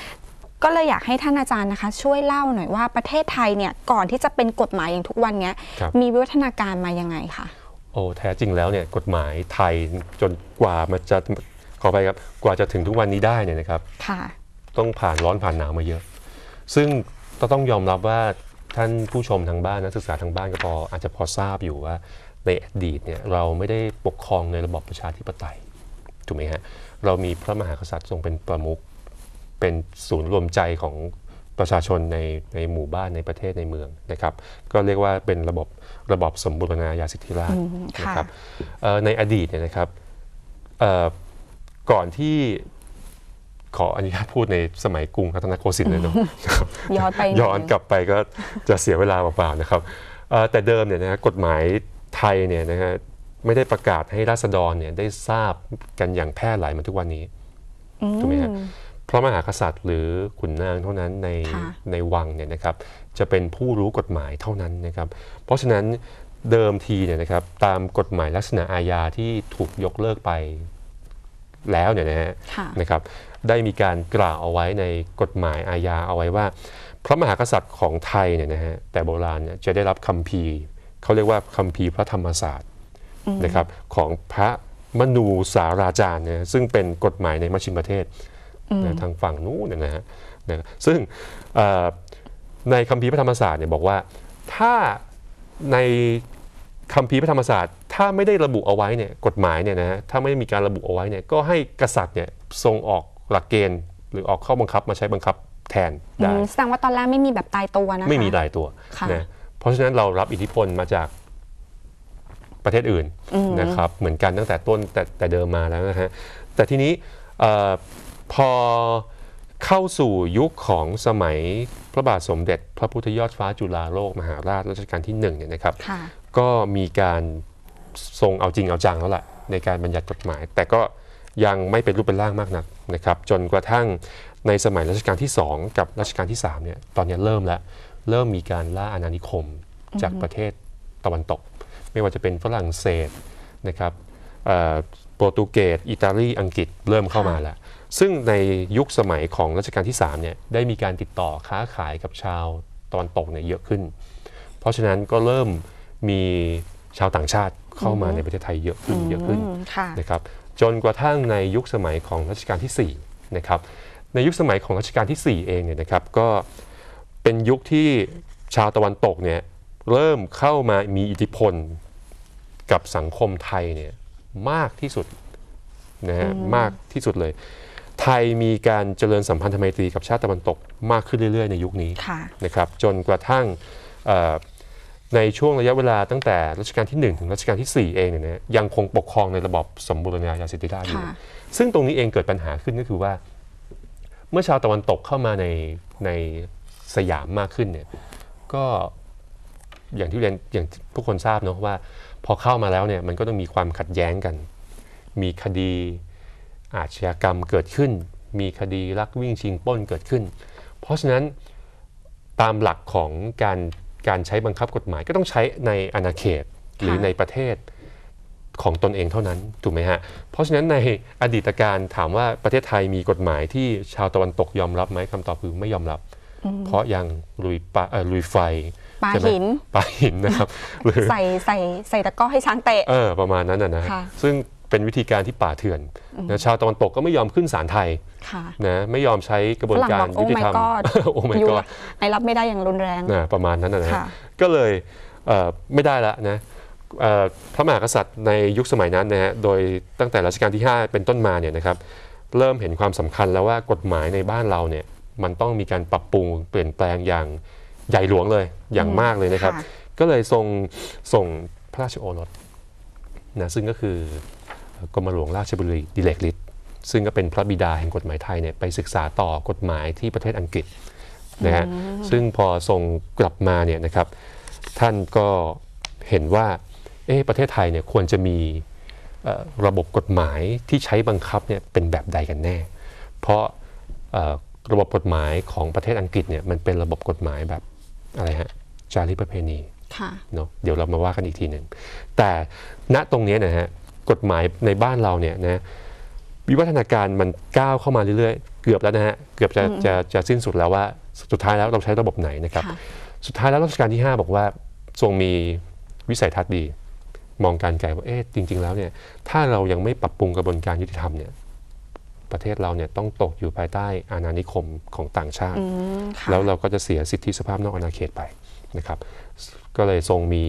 ก็เลยอยากให้ท่านอาจารย์นะคะ ช่วยเล่าหน่อยว่าประเทศไทยเนี่ยก่อนที่จะเป็นกฎหมายอย่างทุกวันนี้มีวิวัฒนาการมายังไงคะโอ้แท้จริงแล้วเนี่ยกฎหมายไทยจนกว่ามันจะขอไปครับ กว่าจะถึงทุกวันนี้ได้เนี่ยนะครับ ต้องผ่านร้อนผ่านหนาวมาเยอะ ซึ่งต้องยอมรับว่าท่านผู้ชมทางบ้านนักศึกษาทางบ้านก็พออาจจะพอทราบอยู่ว่าในอดีตเนี่ยเราไม่ได้ปกครองในระบอบประชาธิปไตยถูกไหมฮะเรามีพระมหากษัตริย์ทรงเป็นประมุขเป็นศูนย์รวมใจของประชาชนในในหมู่บ้านในประเทศในเมืองนะครับ ก็เรียกว่าเป็นระบบระบบสมบูรณาญาสิทธิราชนะครับในอดีตเนี่ยนะครับก่อนที่ขออนุญาตพูดในสมัยกรุงรัตนโกสินทร์เลยเนาะย้อนไปย้อนกลับไปก็จะเสียเวลาเปล่าๆนะครับ แต่เดิมเนี่ยนะกฎหมายไทยเนี่ยนะฮะไม่ได้ประกาศให้ราษฎรเนี่ยได้ทราบกันอย่างแพร่หลายมาทุกวันนี้ถูกไหมฮะพระมหากษัตริย์หรือขุนนางเท่านั้นในในวังเนี่ยนะครับจะเป็นผู้รู้กฎหมายเท่านั้นนะครับเพราะฉะนั้นเดิมทีเนี่ยนะครับตามกฎหมายลักษณะอาญาที่ถูกยกเลิกไปแล้วเนี่ยนะฮะนะครับได้มีการกล่าวเอาไว้ในกฎหมายอาญาเอาไว้ว่า พระมหากษัตริย์ของไทยเนี่ยนะฮะแต่โบราณเนี่ยจะได้รับคำพีเขาเรียกว่าคำพีพระธรรมศาสตร์นะครับของพระมนูสาราจารย์เนี่ยซึ่งเป็นกฎหมายในมัชชิมประเทศนะทางฝั่งนู้นนะฮะนะซึ่งในคัมภีร์พระธรรมศาสตร์เนี่ยบอกว่าถ้าในคัมภีร์พระธรรมศาสตร์ถ้าไม่ได้ระบุเอาไว้เนี่ยกฎหมายเนี่ยนะฮะถ้าไม่มีการระบุเอาไว้เนี่ยก็ให้กษัตริย์เนี่ยทรงออกหลักเกณฑ์หรือออกข้อบังคับ มาใช้บังคับแทนได้แสดงว่าตอนแรกไม่มีแบบตายตัวนะคะไม่มีตายตัวนะเพราะฉะนั้นเรารับอิทธิพลมาจากประเทศอื่นนะครับเหมือนกันตั้งแต่ต้นแต่แต่เดิมมาแล้วนะฮะแต่ทีนี้พอเข้าสู่ยุคของสมัยพระบาทสมเด็จ พระพุทธยอดฟ้าจุฬาโลกมหาราชรัชกาลที่1เนี่ยนะครับ ก็มีการทรงเอาจริงเอาจังแล้วแหละในการบัญญัติกฎหมาย แต่ก็ยังไม่เป็นรูปเป็นร่างมากนักนะครับ จนกระทั่งในสมัยรัชกาลที่ 2 กับรัชกาลที่3เนี่ย ตอนนี้เริ่มแล้วเริ่มมีการล่าอาณานิคมจากประเทศตะวันตก ไม่ว่าจะเป็นฝรั่งเศสนะครับโปรตุเกส อิตาลี อังกฤษ เริ่มเข้ามาแล้วซึ่งในยุคสมัยของรัชกาลที่3เนี่ยได้มีการติดต่อค้าขายกับชาวตะวันตกเนี่ยเยอะขึ้น เพราะฉะนั้นก็เริ่มมีชาวต่างชาติเข้ามาในประเทศไทยเยอะขึ้นเยอะขึ้นนะครับจนกระทั่งในยุคสมัยของรัชกาลที่4นะครับในยุคสมัยของรัชกาลที่ 4 เองเนี่ยนะครับก็เป็นยุคที่ชาวตะวันตกเนี่ยเริ่มเข้ามามีอิทธิพลกับสังคมไทยเนี่ยมากที่สุดนะฮะมากที่สุดเลยไทยมีการเจริญสัมพันธไมตรีกับชาติตะวันตกมากขึ้นเรื่อยๆ ในยุคนี้นะครับ จนกระทั่งในช่วงระยะเวลาตั้งแต่รัชกาลที่ 1 ถึงรัชกาลที่ 4 เองเนี่ยยังคงปกครองในระบบสมบูรณาญาสิทธิราชอยู่ซึ่งตรงนี้เองเกิดปัญหาขึ้นก็คือว่า เมื่อชาวตะวันตกเข้ามาในในสยามมากขึ้นเนี่ย ก็อย่างที่เรียนอย่างทุกคนทราบเนาะว่าพอเข้ามาแล้วเนี่ยมันก็ต้องมีความขัดแย้งกัน มีคดีอาชญากรรมเกิดขึ้น มีคดีลักวิ่งชิงป้นเกิดขึ้น เพราะฉะนั้นตามหลักของการการใช้บังคับกฎหมาย ก็ต้องใช้ในอาณาเขตหรือในประเทศของตนเองเท่านั้น ถูกไหมฮะเพราะฉะนั้นในอดีตการถามว่าประเทศไทยมีกฎหมายที่ชาวตะวันตกยอมรับไหมคำตอบคือไม่ยอมรับเพราะยังลุยปลุยไฟปลาหินปลาหินนะครับใส่ใส่ใส่ตะก้อให้ช้างเตะเออประมาณนั้นนะซึ่งเป็นวิธีการที่ป่าเถื่อนนะชาวตะวันตกก็ไม่ยอมขึ้นศาลไทยนะ ไม่ยอมใช้กระบวนการยุติธรรมโอ้ไม่ก็ไอรับไม่ได้อย่างรุนแรง นะ ประมาณนั้นนะ ก็เลย ไม่ได้ละนะพระมหากษัตริย์ในยุคสมัยนั้นนะฮะ โดยตั้งแต่รัชกาลที่ 5 เป็นต้นมาเนี่ยนะครับ เริ่มเห็นความสำคัญแล้วว่ากฎหมายในบ้านเราเนี่ย มันต้องมีการปรับปรุง เปลี่ยนแปลงอย่างใหญ่หลวงเลย อย่างมากเลยนะครับ ก็เลยทรงส่งพระราชโอรสนะ ซึ่งก็คือกรมหลวงราชบุรีดิเลกฤทธิ์ซึ่งก็เป็นพระบิดาแห่งกฎหมายไทยเนี่ยไปศึกษาต่อกฎหมายที่ประเทศอังกฤษนะฮะซึ่งพอส่งกลับมาเนี่ยนะครับ ท่านก็เห็นว่าเอ๊ประเทศไทยเนี่ยควรจะมีระบบกฎหมายที่ใช้บังคับเนี่ยเป็นแบบใดกันแน่ เพราะระบบกฎหมายของประเทศอังกฤษเนี่ยมันเป็นระบบกฎหมายแบบอะไรฮะจารีประเพณีเนาะเดี๋ยวเรามาว่ากันอีกทีหนึ่งแต่ณตรงนี้นะฮะกฎหมายในบ้านเราเนี่ยนะวิวัฒนาการมันก้าวเข้ามาเรื่อยๆ เกือบแล้วนะฮะเกือบ จะจะจะสิ้นสุดแล้วว่าสุดท้ายแล้วเราใช้ระบบไหนนะครับ สุดท้ายแล้วรัชกาลที่ 5 บอกว่าทรงมีวิสัยทัศน์ดี มองการไกลว่าเอ๊ะจริงๆแล้วเนี่ยถ้าเรายังไม่ปรับปรุงกระบวนการยุติธรรมเนี่ยประเทศเราเนี่ย ต้องตกอยู่ภายใต้ อาณานิคมของต่างชาติแล้วเราก็จะเสียสิทธิสภาพนอกอาณาเขตไปนะครับ ก็เลยทรงมี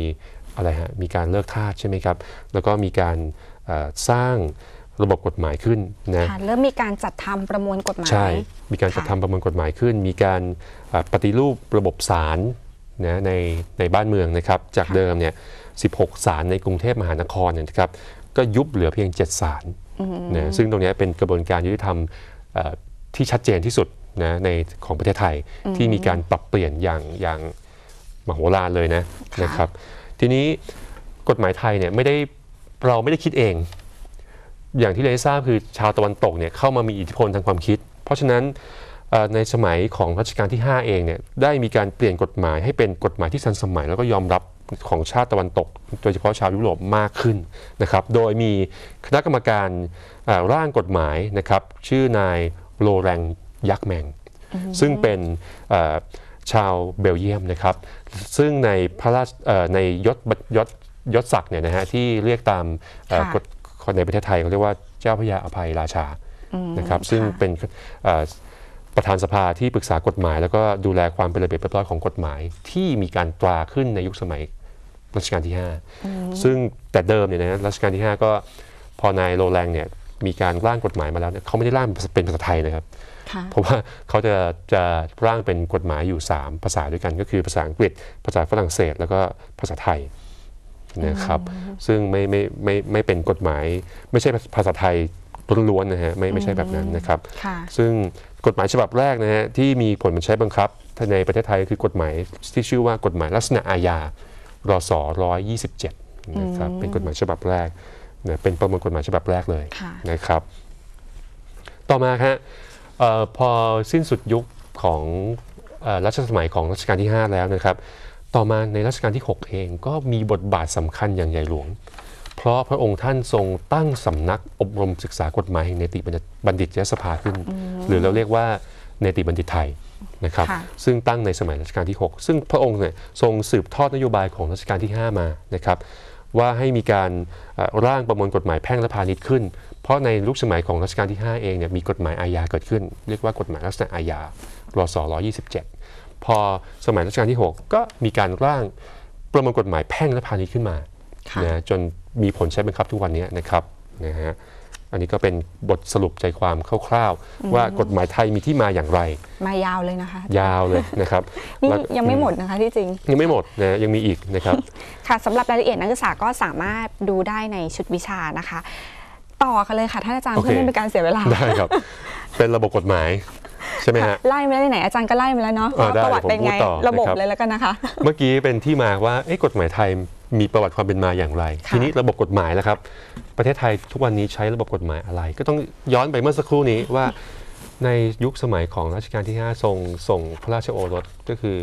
อะไรฮะมีการเลิกทาสใช่ไหมครับ แล้วก็มีการสร้างระบบกฎหมายขึ้นนะเริ่มมีการจัดทำประมวลกฎหมาย ใช่ มีการจัดทำประมวลกฎหมายขึ้น มีการปฏิรูประบบศาลนะในในบ้านเมืองนะครับจากเดิมเนี่ยหกศาลในกรุงเทพมหานครเนี่ยครับก็ยุบเหลือเพียง7ศาลนะซึ่งตรงนี้เป็นกระบวนการยุติธรรมที่ชัดเจนที่สุดนะ ในของประเทศไทยที่มีการปรับเปลี่ยนอย่างอย่างมโหฬารเลยนะนะครับทีนี้กฎหมายไทยเนี่ยไม่ได้เราไม่ได้คิดเอง อย่างที่เราทราบคือชาวตะวันตกเนี่ยเข้ามามีอิทธิพลทางความคิด เพราะฉะนั้นในสมัยของรัชกาลที่ 5 เองเนี่ยได้มีการเปลี่ยนกฎหมาย ให้เป็นกฎหมายที่ทันสมัย แล้วก็ยอมรับของชาติตะวันตก โดยเฉพาะชาวยุโรปมากขึ้นนะครับ โดยมีคณะกรรมการร่างกฎหมายนะครับชื่อนายโลแรงยักษ์แมงซึ่งเป็นชาวเบลเยียมนะครับ ซึ่งในพระราชในยศยศยศศักดิ์เนี่ยนะฮะที่เรียกตามกฎในประเทศไทยเขาเรียกว่าเจ้าพระยาอภัยราชานะครับซึ่งเป็นประธานสภาที่ปรึกษากฎหมายแล้วก็ดูแลความเป็นระเบียบเรียบร้อยของกฎหมายที่มีการตราขึ้นในยุคสมัยรัชกาลที่ 5 ซึ่งแต่เดิมเนี่ยนะรัชกาลที่ 5 ก็พอนายโรแลงเนี่ยมีการร่างกฎหมายมาแล้วเขาไม่ได้ร่างเป็นภาษาไทยนะครับเพราะว่าเขาจะจะร่างเป็นกฎหมายอยู่ 3 ภาษาด้วยกัน ก็คือภาษาอังกฤษ ภาษาฝรั่งเศส แล้วก็ภาษาไทยนะครับซึ่งไม่ไม่ไม่ไม่เป็นกฎหมายไม่ใช่ภาษาไทยล้วนๆนะฮะไม่ไม่ใช่แบบนั้นนะครับซึ่งกฎหมายฉบับแรกนะฮะ ที่มีผลบังคับบังคับในประเทศไทยคือกฎหมายที่ชื่อว่ากฎหมายลักษณะอาญารศ127นะครับเป็นกฎหมายฉบับแรกนะเป็นประมวลกฎหมายฉบับแรกเลยนะครับต่อมาฮะพอสิ้นสุดยุคของรัชสมัยของรัชกาลที่ 5 แล้วนะครับต่อมาในรัชกาลที่ 6 เองก็มีบทบาทสำคัญอย่างใหญ่หลวง เพราะพระองค์ท่านทรงตั้งสำนักอบรมศึกษากฎหมายแห่งเนติบัณฑิตยสภาขึ้น หรือเราเรียกว่าเนติบัณฑิตไทยนะครับซึ่งตั้งในสมัยรัชกาลที่ 6 ซึ่งพระองค์เนี่ยทรงสืบทอดนโยบายของรัชกาลที่ 5 มานะครับว่าให้มีการร่างประมวลกฎหมายแพ่งและพาณิชย์ขึ้น เพราะในลุกสมัยของรัชกาลที่5เองเนี่ยมีกฎหมายอาญาเกิดขึ้นเรียกว่ากฎหมายลักษณะอาญารศ127พอสมัยรัชกาลที่ 6 ก็มีการร่างประมวลกฎหมายแพ่งและ พาณิชย์ขึ้นมานะจนมีผลใช้บังคับทุกวันนี้นะครับนะฮะอันนี้ก็เป็นบทสรุปใจความคร่าวๆว่ากฎหมายไทยมีที่มาอย่างไร มายาวเลยนะคะ ยาวเลยนะครับนี่ยังไม่หมดนะคะ ที่จริง ยังไม่หมดนะยังมีอีกนะครับค่ะสำหรับรายละเอียดนักศึกษาก็สามารถดูได้ในชุดวิชานะคะ ต่อกันเลยค่ะท่านอาจารย์เพื่อไม่เป็นการเสียเวลาได้ครับเป็นระบบกฎหมายใช่ไหมฮะไล่ม่ได้ไหนอาจารย์ก็ไล่มาแล้วเนาะประวัติเป็นไงระบบเลยแล้วกันนะคะเมื่อกี้เป็นที่มาว่ากฎหมายไทยมีประวัติความเป็นมาอย่างไร ทีนี้ระบบกฎหมายแล้วครับประเทศไทยทุกวันนี้ใช้ระบบกฎหมายอะไร ก็ต้องย้อนไปเมื่อสักครู่นี้ว่าในยุคสมัยของรัชกาลที่ 5 ทรงส่งพระราชโอรสก็คือ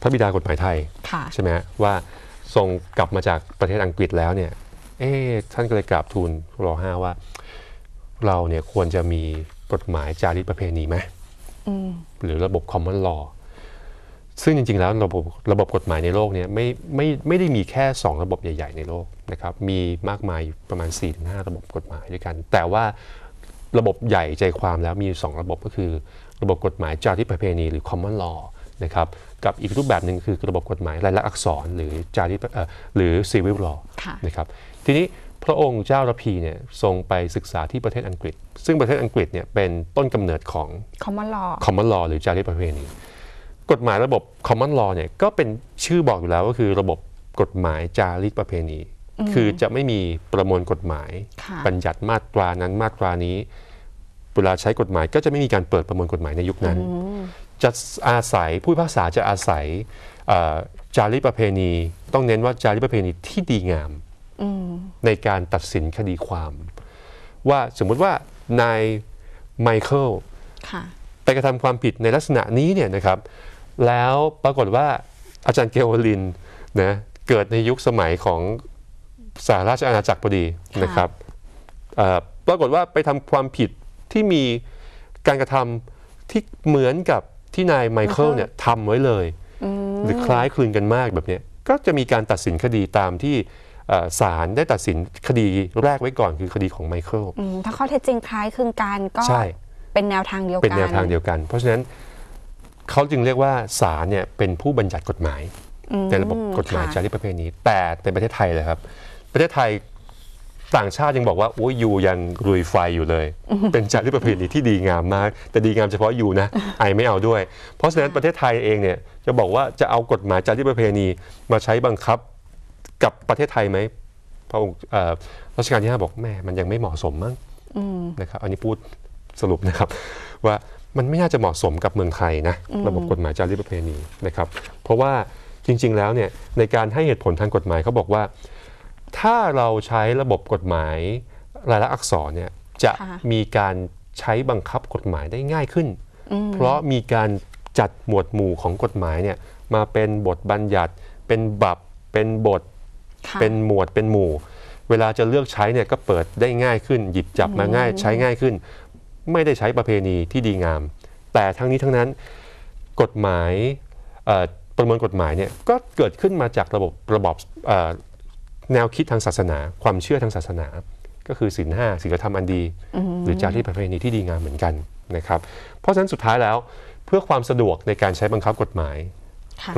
พระบิดากฎหมายไทยใช่ไหมว่าทรงกลับมาจากประเทศอังกฤษแล้วเนี่ยเอ๊ท่านก็เลยกราบทูลรอห้าว่าเราเนี่ยควรจะมีกฎหมาย จารีตประเพณีไหมหรือระบบคอมมอนลอซึ่งจริงๆ แล้วระบบระบบกฎหมายในโลกเนี่ยไม่ไม่ไม่ได้มีแค่ 2 ระบบใหญ่ๆ ในโลกนะครับ มีมากมายประมาณ 4-5 ระบบกฎหมายด้วยกัน แต่ว่าระบบใหญ่ใจความแล้วมี 2 ระบบก็คือ ระบบกฎหมายจารีตประเพณี หรือคอมมอนลอนะครับกับอีกรูปแบบหนึ่งคือระบบกฎหมายลายลักษณ์อักษรหรือจารีตหรือซีวิลล a นะครับทีนี้พระองค์เจ้าระพีเนี่ยทรงไปศึกษาที่ประเทศอังกฤษ ซึ่งประเทศอังกฤษเนี่ยเป็นต้นกำเนิดของคอมมอนลอคอมมอนลอหรือจารีตประเพณีกฎหมายระบบคอมมอนลอเนี่ยก็เป็นชื่อบอกอยู่แล้วก็คือระบบกฎหมายจารีตประเพณีคือจะไม่มีประมวลกฎหมาย บัญญัติมาตรานั้นมาตรานี้เวลาใช้กฎหมายก็จะไม่มีการเปิดประมวลกฎหมายในยุคนั้นจะอาศัยผู้พิพากษาจะอาศัยจารีตประเพณี ต้องเน้นว่าจารีตประเพณี ที่ดีงามในการตัดสินคดีความ ว่าสมมติว่านายไมเคิลไปกระทำความผิดในลักษณะนี้เนี่ยนะครับ แล้วปรากฏว่าอาจารย์เกโอลินนะเกิดในยุคสมัยของสหราชอาณาจักรพอดีนะครับปรากฏว่าไปทำความผิดที่มีการกระทำที่เหมือนกับที่นายไมเคิลเนี่ยทำไว้เลยหรือคล้ายคลึงกันมากแบบนี้ก็จะมีการตัดสินคดีตามที่ศาลได้ตัดสินคดีแรกไว้ก่อนคือคดีของไมเคิลถ้าข้อเท็จจริงคล้ายคลึงกันก็ เป็นแนวทางเดียวกัน เป็นแนวทางเดียวกัน เพราะฉะนั้นเขาจึงเรียกว่าศาลเนี่ยเป็นผู้บัญญัติกฎหมายในระบบกฎหมายจารีตประเพณี แต่ในประเทศไทยเลยครับ ประเทศไทยต่างชาติยังบอกว่าโอ้ยยูยังรุยไฟอยู่เลย เป็นจารีตประเพณีที่ดีงามมาก แต่ดีงามเฉพาะอยู่นะ ไอไม่เอาด้วย เพราะฉะนั้นประเทศไทยเองเนี่ยจะบอกว่าจะเอากฎหมายจารีตประเพณีมาใช้บังคับกับประเทศไทยไหมพระองค์รัชกาลที่ห้าบอกแม่มันยังไม่เหมาะสมมั้งนะครับอันนี้พูดสรุปนะครับ ว่ามันไม่น่าจะเหมาะสมกับเมืองไทยนะระบบกฎหมายจารีตประเพณีนะครับ เพราะว่าจริงๆแล้วเนี่ยในการให้เหตุผลทางกฎหมายเขาบอกว่า ถ้าเราใช้ระบบกฎหมายรายละอักษรเนี่ยจะมีการใช้บังคับกฎหมายได้ง่ายขึ้น เพราะมีการจัดหมวดหมู่ของกฎหมายเนี่ยมาเป็นบทบัญญัติเป็นบับเป็นบทเป็นหมวดเป็นหมู่ เวลาจะเลือกใช้เนี่ยก็เปิดได้ง่ายขึ้น หยิบจับมาง่าย ใช้ง่ายขึ้น ไม่ได้ใช้ประเพณีที่ดีงาม แต่ทั้งนี้ทั้งนั้นกฎหมายประมวลกฎหมายเนี่ยก็เกิดขึ้นมาจากระบบระบบแนวคิดทางศาสนา ความเชื่อทางศาสนา ก็คือศีลห้าศีลธรรมอันดี หรือจารีตประเพณีที่ดีงามเหมือนกันนะครับ เพราะฉะนั้นสุดท้ายแล้วเพื่อความสะดวกในการใช้บังคับกฎหมาย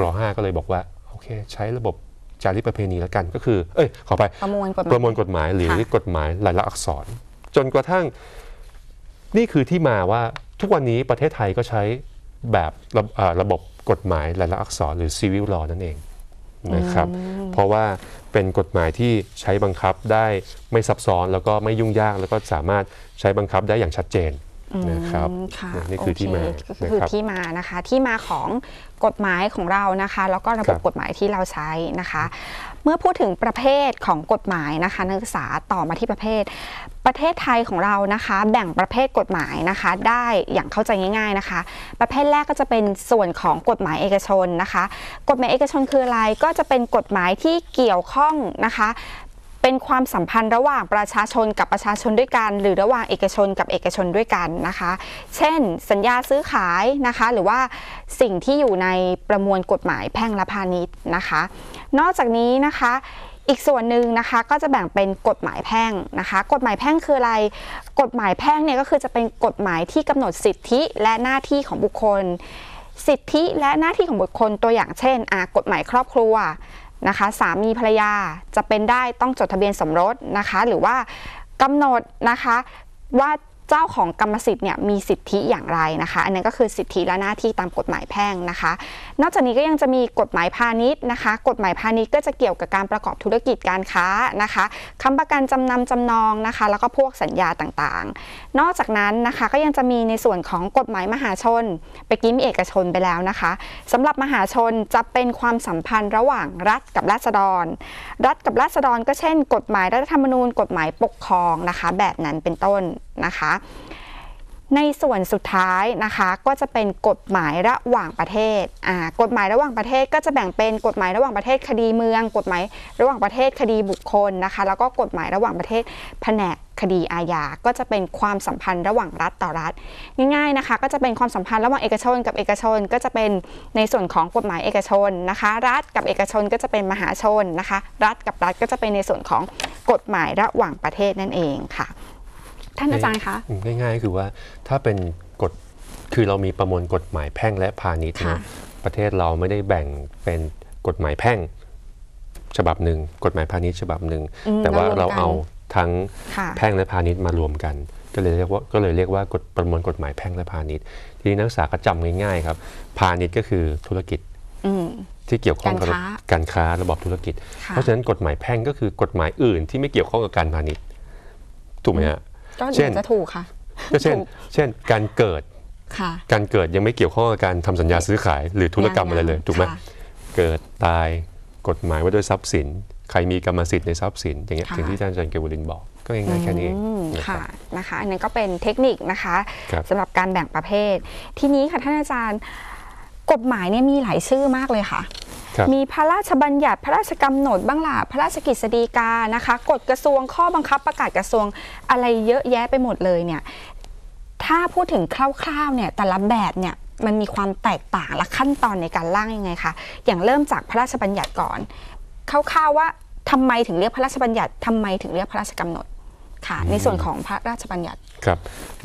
รอห้าก็เลยบอกว่าโอเคใช้ระบบจารีตประเพณีแล้วกันก็คือเอ้ยขอไปประมวลกฎหมายประมวลกฎหมาย หรือกฎหมายหลายละอักษร จนกระทั่งนี่คือที่มาว่าทุกวันนี้ประเทศไทยก็ใช้แบบระะระบบกฎหมายหลายละอักษร หรือซีวิลลอนั่นเองนะครับเพราะว่าเป็นกฎหมายที่ใช้บังคับได้ไม่ซับซ้อนแล้วก็ไม่ยุ่งยากแล้วก็สามารถใช้บังคับได้อย่างชัดเจนนะครับนี่คือที่มาคือที่มานะคะที่มาของกฎหมายของเรานะคะ แล้วก็ระบบกฎหมายที่เราใช้นะคะ เมื่อพูดถึงประเภทของกฎหมายนะคะ นักศึกษาต่อมาที่ประเภท ประเทศไทยของเรานะคะ แบ่งประเภทกฎหมายนะคะ ได้อย่างเข้าใจง่าย ๆนะคะ ประเภทแรกก็จะเป็นส่วนของกฎหมายเอกชนนะคะ กฎหมายเอกชนคืออะไรก็จะเป็นกฎหมายที่เกี่ยวข้องนะคะเป็นความสัมพันธ์ระหว่างประชาชนกับประชาชนด้วยกัน หรือระหว่างเอกชนกับเอกชนด้วยกันนะคะ เช่น สัญญาซื้อขายนะคะหรือว่าสิ่งที่อยู่ในประมวลกฎหมายแพ่งและพาณิชย์นะคะ นอกจากนี้นะคะอีกส่วนหนึ่งนะคะก็จะแบ่งเป็นกฎหมายแพ่งนะคะ กฎหมายแพ่งคืออะไร กฎหมายแพ่งเนี่ยก็คือจะเป็นกฎหมายที่กำหนดสิทธิและหน้าที่ของบุคคล สิทธิและหน้าที่ของบุคคลตัวอย่างเช่นกฎหมายครอบครัวนะคะสามีภรรยาจะเป็นได้ต้องจดทะเบียนสมรสนะคะหรือว่ากำหนดนะคะว่าเจ้าของกรรมสิทธิ์เนี่ยมีสิทธิอย่างไรนะคะ อันนี้ก็คือสิทธิและหน้าที่ตามกฎหมายแพ่งนะคะ นอกจากนี้ก็ยังจะมีกฎหมายพาณิชย์นะคะ กฎหมายพาณิชย์ก็จะเกี่ยวกับการประกอบธุรกิจการค้านะคะคำประกันจำนำจำนองนะคะ แล้วก็พวกสัญญาต่างๆ นอกจากนั้นนะคะก็ยังจะมีในส่วนของกฎหมายมหาชน ไปกิ้มีเอกชนไปแล้วนะคะสำหรับมหาชนจะเป็นความสัมพันธ์ระหว่างรัฐกับราษฎร รัฐกับราษฎร ก็เช่นกฎหมายรัฐธรรมนูญกฎหมายปกครองนะคะ แบบนั้นเป็นต้นนะคะในส่วนสุดท้ายนะคะก็จะเป็นกฎหมายระหว่างประเทศกฎหมายระหว่างประเทศก็จะแบ่งเป็นกฎหมายระหว่างประเทศคดีเมือง กฎหมายระหว่างประเทศคดีบุคคลนะคะแล้วก็กฎหมายระหว่างประเทศ แผนกคดีอาญา ก็จะเป็นความสัมพันธ์ระหว่างรัฐต่อรัฐ ง่ายๆนะคะก็จะเป็นความสัมพันธ์ระหว่างเอกชนกับเอกชน ก็จะเป็นในส่วนของกฎหมายเอกชนนะคะ รัฐกับเอกชนก็จะเป็นมหาชนนะคะรัฐกับรัฐก็จะเป็นในส่วนของกฎหมายระหว่างประเทศนั่นเองค่ะท่านอาจารย์คะง่ายๆก็คือว่าถ้าเป็นกฎคือเรามีประมวลกฎหมายแพ่งและพาณิชย์นะประเทศเราไม่ได้แบ่งเป็นกฎหมายแพ่งฉบับหนึ่งกฎหมายพาณิชย์ฉบับหนึ่งแต่ว่าเราเอาทั้งแพ่งและพาณิชย์มารวมกันก็เลยเรียกว่าก็เลยเรียกว่ากฎประมวลกฎหมายแพ่งและพาณิชย์ทีนี้นักศึกษาก็จำง่ายๆครับ พาณิชย์ก็คือธุรกิจที่เกี่ยวข้องกับการค้าระบบธุรกิจ เพราะฉะนั้นกฎหมายแพ่งก็คือกฎหมายอื่น ที่ไม่เกี่ยวข้องกับการพาณิชย์ ถูกไหมฮะก็เช่นจะถูกค่ะก็เช่น เช่นการเกิดการเกิดยังไม่เกี่ยวข้องกับการทำสัญญาซื้อขายหรือธุรกรรมอะไรเลยถูกไหมเกิดตายกฎหมายว่าด้วยทรัพย์สิน ใครมีกรรมสิทธิ์ในทรัพย์สิน อย่างเงี้ยถึงที่อาจารย์เกวลินบอก ก็ง่ายๆแค่นี้เองค่ะนะคะอันนั้นก็เป็นเทคนิคนะคะ สำหรับการแบ่งประเภท ทีนี้ค่ะ ท่านอาจารย์กฎหมายเนี่ยมีหลายชื่อมากเลยค่ะ มีพระราชบัญญัติพระราชกำหนดบ้างล่ะพระราชกฤษฎีกานะคะกฎกระทรวงข้อบังคับประกาศกระทรวงอะไรเยอะแยะไปหมดเลยเนี่ยถ้าพูดถึงคร่าวๆเนี่ยแต่ละแบบเนี่ยมันมีความแตกต่างและขั้นตอนในการร่างยังไงคะอย่างเริ่มจากพระราชบัญญัติก่อน คร่าวๆว่าทำไมถึงเรียกพระราชบัญญัติทำไมถึงเรียกพระราชกำหนดค่ะในส่วนของพระราชบัญญัติครับ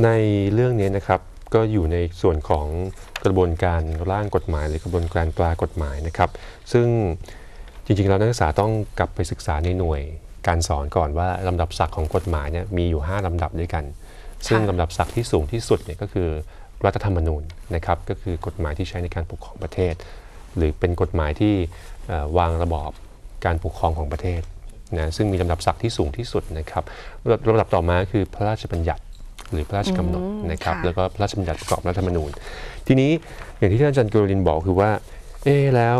ในเรื่องนี้นะครับก็อยู่ในส่วนของกระบวนการร่างกฎหมายหรือกระบวนการตรากฎหมายนะครับซึ่งจริงๆแล้วนักศึกษาต้องกลับไปศึกษาในหน่วยการสอนก่อนว่าลำดับศักดิ์ของกฎหมายเนี่ยมีอยู่ 5ลำดับด้วยกัน ซึ่งลำดับศักดิ์ที่สูงที่สุดเนี่ยก็คือ รัฐธรรมนูญนะครับก็คือกฎหมายที่ใช้ในการปกครองประเทศ หรือเป็นกฎหมายที่วางระบอบการปกครองของประเทศนะซึ่งมีลำดับศักดิ์ที่สูงที่สุดนะครับลำดับต่อมาคือพระราชบัญญัติหรือพระราชกำหนดนะครับ แล้วก็พระราชบัญญัติประกอบรัฐธรรมนูญ ทีนี้อย่างที่ท่านอาจารย์กุลินบอกคือว่า เอ๊แล้ว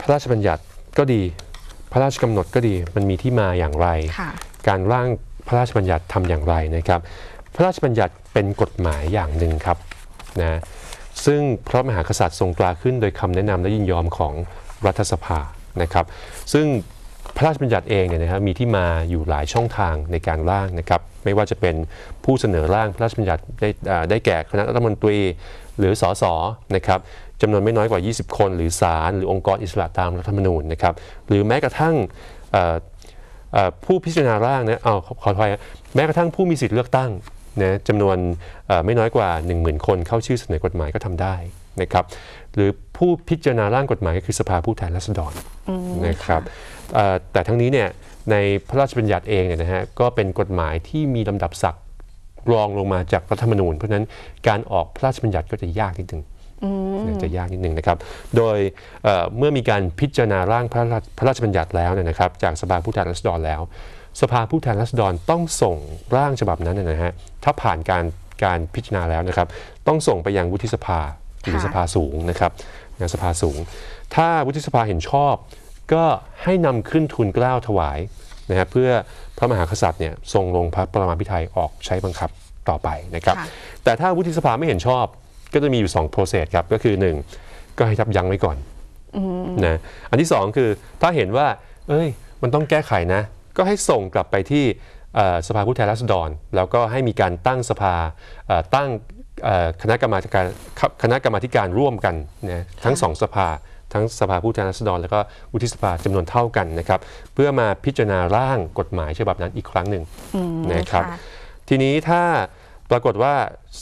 พระราชบัญญัติก็ดีพระราชกำหนดก็ดี มันมีที่มาอย่างไรการร่างพระราชบัญญัติทำอย่างไรนะครับ พระราชบัญญัติเป็นกฎหมายอย่างหนึ่งครับนะซึ่งพระมหากษัตริย์ทรงตราขึ้นโดยคำแนะนำและยินยอมของรัฐสภานะครับ ซึ่งพระราชบัญญัติเองเนี่ยนะครับมีที่มาอยู่หลายช่องทางในการร่างนะครับไม่ว่าจะเป็นผู้เสนอร่างพระราชบัญญัติได้ได้แก่คณะรัฐมนตรีหรือสสนะครับจำนวนไม่น้อยกว่า 20 คนหรือศาลหรือองค์กรอิสระตามรัฐธรรมนูญนะครับ หรือแม้กระทั่งผู้พิจารณาร่างนะเอาขออภัยแม้กระทั่งผู้มีสิทธิ์เลือกตั้งนะจำนวนไม่น้อยกว่า10,000คนเข้าชื่อเสนอกฎหมายก็ทำได้นะครับ หรือผู้พิจารณาร่างกฎหมายก็คือสภาผู้แทนราษฎรนะครับแต่ทั้งนี้เนี่ยในพระราชบัญญัติเองเนี่ยนะฮะก็เป็นกฎหมายที่มีลำดับศักดิ์รองลงมาจากรัฐธรรมนูญ เพราะฉะนั้นการออกพระราชบัญญัติก็จะยากนิดนึงจะยากนิดนึงนะครับ โดยเมื่อมีการพิจารณาร่างพระพระราชบัญญัติแล้วเนี่ยนะครับจากสภาผู้แทนราษฎรแล้ว สภาผู้แทนราษฎรต้องส่งร่างฉบับนั้นนะฮะถ้าผ่านการการพิจารณาแล้วนะครับ ต้องส่งไปยังวุฒิสภาหรือสภาสูงนะครับสภาสูง ถ้าวุฒิสภาเห็นชอบก็ให้นำขึ้นทุนกล้าวถวายนะฮะเพื่อพระมหากษัตริย์เนี่ยทรงลงพระประมาพิไทยออกใช้บังคับต่อไปนะครับแต่ถ้าวุฒิสภาไม่เห็นชอบก็จะมีอยู่2 p r o c e s สครับ ก็คือ 1 ก็ให้ทับยั้งไว้ก่อนนะอันที่ 2 คือถ้าเห็นว่าเอ้ยมันต้องแก้ไขนะ ก็ให้ส่งกลับไปที่สภาผู้แทนราษฎร แล้วก็ให้มีการตั้งสภาตั้งคณะกรรมการคณะกรรมการร่วมกันนะทั้งสองสภาทั้งสภาผู้แทนราษฎรและก็วุฒิสภาจำนวนเท่ากันนะครับ เพื่อมาพิจารณาร่างกฎหมายฉบับนั้นอีกครั้งหนึ่งนะครับ ทีนี้ถ้าปรากฏว่า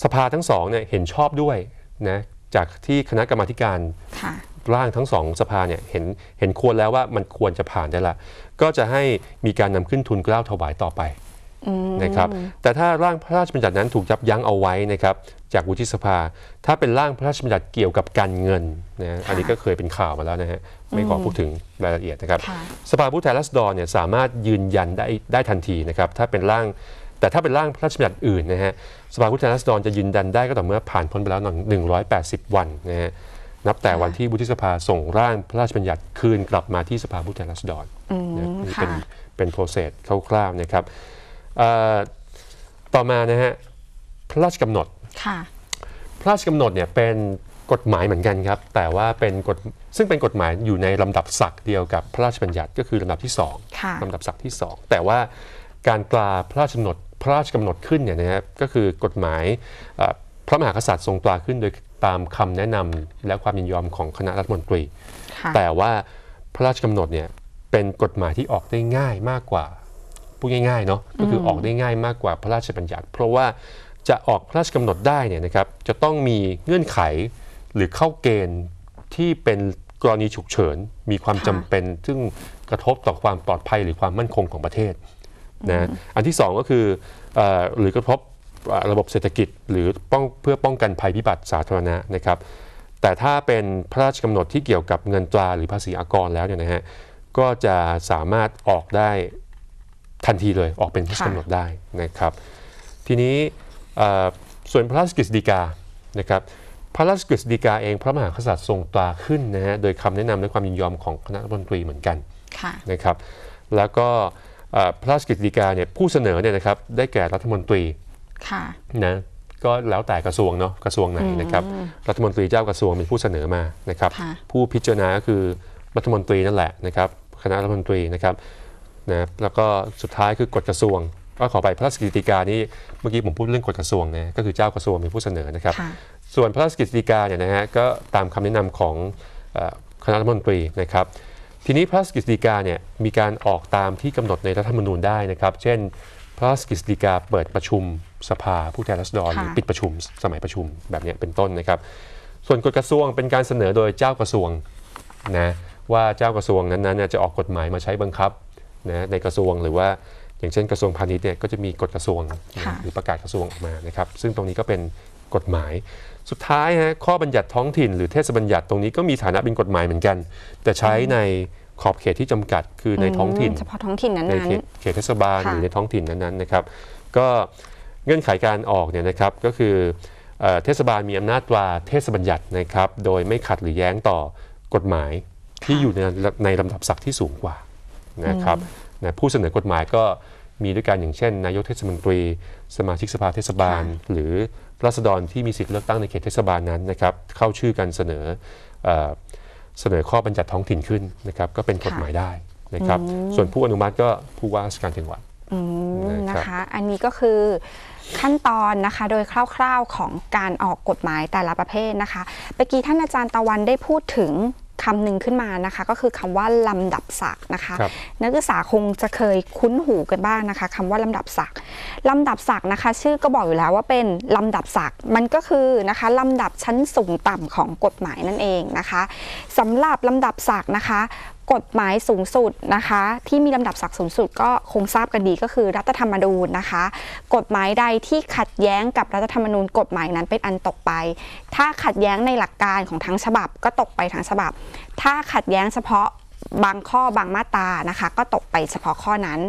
สภาทั้งสองเนี่ยเห็นชอบด้วยนะจากที่คณะกรรมาการร่างทั้งสองสภาเนี่ยเห็นเห็นควรแล้วว่ามันควรจะผ่านได้ละก็จะให้มีการนำขึ้นทุนกล้าวถวายต่อไปนะครับแต่ถ้าร่างพระราชบัญญัตินั้นถูกยับยั้งเอาไว้นะครับจากวุฒิสภาถ้าเป็นร่างพระราชบัญญัติเกี่ยวกับการเงินนะอันนี้ก็เคยเป็นข่าวมาแล้วนะฮะไม่ขอพูดถึงรายละเอียดนะครับสภาผู้แทนราษฎรเนี่ยสามารถยืนยันได้ได้ทันทีนะครับถ้าเป็นร่างแต่ถ้าเป็นร่างพระราชบัญญัติอื่นนะฮะสภาผู้แทนราษฎรจะยืนยันได้ก็ต่อเมื่อผ่านพ้นไปแล้วหนึ่งร้อยแปดสิบวันนะฮะนับแต่วันที่วุฒิสภาส่งร่างพระราชบัญญัติคืนกลับมาที่สภาผู้แทนราษฎรนี่เป็นเป็นโปรเซสคร่าวๆนะครับต่อมานะฮะพระราชกำหนดพระราชกำหนดเนี่ยเป็นกฎหมายเหมือนกันครับแต่ว่าเป็นกฎซึ่งเป็นกฎหมายอยู่ในลำดับศักดิ์เดียวกับพระราชบัญญัติก็คือลำดับที่2ลำดับศักดิ์ที่ 2 แต่ว่าการกลาพระราชกำหนดพระราชกำหนดขึ้นเนี่ยนะครับก็คือกฎหมายพระมหากษัตริย์ทรงตราขึ้น โดยตามคำแนะนำและความยินยอมของคณะรัฐมนตรีแต่ว่าพระราชกำหนดเนี่ยเป็นกฎหมายที่ออกได้ง่ายมากกว่าพูดง่ายๆเนาะก็คือออกได้ง่ายมากกว่าพระราชบัญญัติ เพราะว่าจะออกพระราชกำหนดได้เนี่ยนะครับจะต้องมีเงื่อนไขหรือเข้าเกณฑ์ที่เป็นกรณีฉุกเฉินมีความจำเป็น ซึ่งกระทบต่อความปลอดภัยหรือความมั่นคงของประเทศนะอันที่2ก็คืออหรือกระทบระบบเศรษฐกิจหรืออเพื่อป้องกันภัยพิบัติสาธารณะนะครับแต่ถ้าเป็นพระราชกำหนดที่เกี่ยวกับเงินตราหรือภาษีอากรแล้วเนี่ยนะฮะก็จะสามารถออกได้ทันทีเลยออกเป็นพระราชกำหนดได้นะครับ ทีนี้ส่วนพระราชกฤษฎีกา นะครับพระราชกฤษฎีกาเองพระมหากษัตริย์ทรงตราขึ้นนะฮะโดยคำแนะนำและความยินยอมของคณะรัฐมนตรีเหมือนกันนะครับ แล้วก็พระราชกฤษฎีกาเนี่ยผู้เสนอเนี่ยนะครับ ได้แก่รัฐมนตรีนะ ก็แล้วแต่กระทรวงเนาะ กระทรวงไหนนะครับ รัฐมนตรีเจ้ากระทรวงเป็นผู้เสนอมา นะครับ ผู้พิจารณาก็คือรัฐมนตรีนั่นแหละนะครับ คณะรัฐมนตรีนะครับ นะ แล้วก็สุดท้ายคือกฎกระทรวงก็ขอไปพระราชกิจติกานี้เมื่อกี้ผมพูดเรื่องกฎกระทรวงนะก็คือเจ้ากระทรวงเป็นผู้เสนอนะครับ ส่วนพระราชกิจติกาเนี่ยนะฮะก็ตามคำแนะนำของคณะรัฐมนตรีนะครับ ทีนี้พระราชกิจติกาเนี่ยมีการออกตามที่กำหนดในรัฐธรรมนูญได้นะครับ เช่น พระราชกิจติกาเปิดประชุมสภาผู้แทนราษฎรหรือปิดประชุมสมัยประชุมแบบนี้เป็นต้นนะครับ ส่วนกฎกระทรวงเป็นการเสนอโดยเจ้ากระทรวงนะว่าเจ้ากระทรวงนั้นๆจะออกกฎหมายมาใช้บังคับนะในกระทรวงหรือว่าอย่างเช่นกระทรวงพาณิชย์เนี่ยก็จะมีกฎกระทรวงหรือประกาศกระทรวงออกมานะครับ ซึ่งตรงนี้ก็เป็นกฎหมายสุดท้ายฮะข้อบัญญัติท้องถิ่นหรือเทศบัญญัติตรงนี้ก็มีฐานะเป็นกฎหมายเหมือนกันแต่ใช้ในขอบเขตที่จำกัดคือในท้องถิ่น เฉพาะท้องถิ่นนั้นในเขตเทศบาลหรือในท้องถิ่นนั้นๆนะครับ ก็เงื่อนไขการออกเนี่ยนะครับก็คือเทศบาลมีอำนาจตราเทศบัญญัตินะครับโดยไม่ขัดหรือแย้งต่อกฎหมายที่อยู่ในในลำดับศักดิ์ที่สูงกว่านะครับนะผู้เสนอกฎหมายก็มีด้วยกันอย่างเช่นนายกเทศมนตรี สมาชิกสภาเทศบาล หรือรัษฎรที่มีสิทธิเลือกตั้งในเขตเทศบาลนั้นนะครับ เข้าชื่อกันเสนอเอเสนอข้อบัญญัติท้องถิ่นขึ้นนะครับก็เป็นกฎหมายได้นะครับ ส่วนผู้อนุมัติก็ผู้ว่าราชการจังหวัดนะคะ อันนี้ก็คือขั้นตอนนะคะโดยคร่าวๆของการออกกฎหมายแต่ละประเภทนะคะเมื่อกี้ท่านอาจารย์ตะวันได้พูดถึงคำหนึ่งขึ้นมานะคะก็คือคำว่าลำดับศักดิ์นะคะ นักศึกษาคงจะเคยคุ้นหูกันบ้างนะคะคำว่าลำดับศักดิ์ลำดับศักดิ์นะคะ ชื่อก็บอกอยู่แล้วว่าเป็นลำดับศักดิ์มันก็คือนะคะลำดับชั้นสูงต่ำของกฎหมายนั่นเองนะคะสำหรับลำดับศักดิ์นะคะกฎหมายสูงสุดนะคะที่มีลำดับศักดิ์สูงสุด ก็คงทราบกันดีก็คือรัฐธรรมนูญนะคะ กฎหมายใดที่ขัดแย้งกับรัฐธรรมนูญ กฎหมายนั้นเป็นอันตกไป ถ้าขัดแย้งในหลักการของทั้งฉบับก็ตกไปทั้งฉบับ ถ้าขัดแย้งเฉพาะบางข้อบางมาตรานะคะก็ตกไปเฉพาะข้อนั้น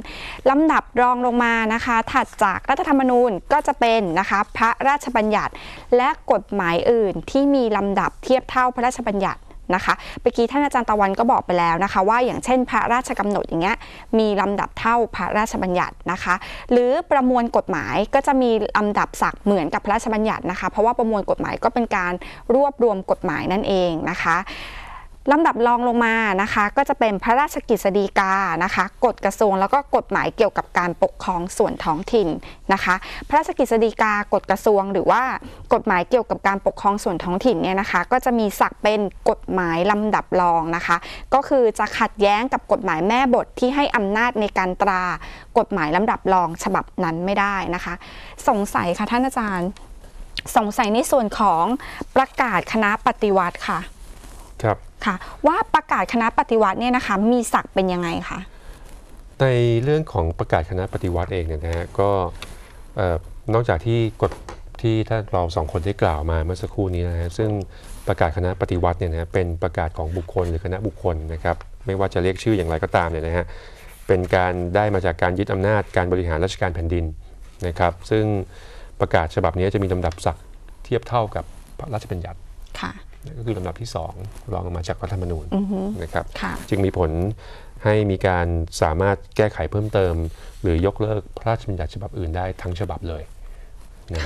ลำดับรองลงมานะคะ ถัดจากรัฐธรรมนูญก็จะเป็นนะคะพระราชบัญญัติและกฎหมายอื่นที่มีลำดับเทียบเท่าพระราชบัญญัตินะคะเมื่อกี้ท่านอาจารย์ตะวันก็บอกไปแล้วนะคะ ว่าอย่างเช่นพระราชกำหนดอย่างเงี้ยมีลำดับเท่าพระราชบัญญัตินะคะ หรือประมวลกฎหมายก็จะมีลำดับศักดิ์เหมือนกับพระราชบัญญัตินะคะเพราะว่าประมวลกฎหมายก็เป็นการรวบรวมกฎหมายนั่นเองนะคะลำดับรองลงมานะคะก็จะเป็นพระราชกฤษดีกานะคะ กฎกระทรวง แล้วก็กฎหมายเกี่ยวกับการปกครองส่วนท้องถิ่นนะคะ พระราชกฤษดีกากฎกระทรวง หรือว่ากฎหมายเกี่ยวกับการปกครองส่วนท้องถิ่นเนี่ยนะคะ ก็จะมีศักเป็นกฎหมายลำดับรองนะคะ ก็คือจะขัดแย้งกับกฎหมายแม่บทที่ให้อำนาจในการตรากฎหมายลำดับรองฉบับนั้นไม่ได้นะคะ สงสัยค่ะท่านอาจารย์สงสัยในส่วนของประกาศคณะปฏิวัติค่ะครับค่ะว่าประกาศคณะปฏิวัติเนี่ยนะคะมีศักเป็นยังไงคะในเรื่องของประกาศคณะปฏิวัติเองเนี่ยนะฮะก็นอกจากที่กฎที่ถ้าเราสองคนได้กล่าวมาเมื่อสักครู่นี้นะฮะซึ่งประกาศคณะปฏิวัติเนี่ยนะเป็นประกาศของบุคคลหรือคณะบุคคลนะครับ ไม่ว่าจะเรียกชื่ออย่างไรก็ตามเนี่ยนะฮะเป็นการได้มาจากการยึดอำนาจการบริหารราชการแผ่นดินนะครับ ซึ่งประกาศฉบับนี้จะมีลำดับศักดิ์เทียบเท่ากับพระราชบัญญัติค่ะก็คือลำดับที่2รองลงมาจากรัฐธรรมนูญนะครับจึงมีผลให้มีการสามารถแก้ไขเพิ่มเติม หรือยกเลิกพระราชบัญญัติฉบับอื่นได้ ทั้งฉบับเลยนะ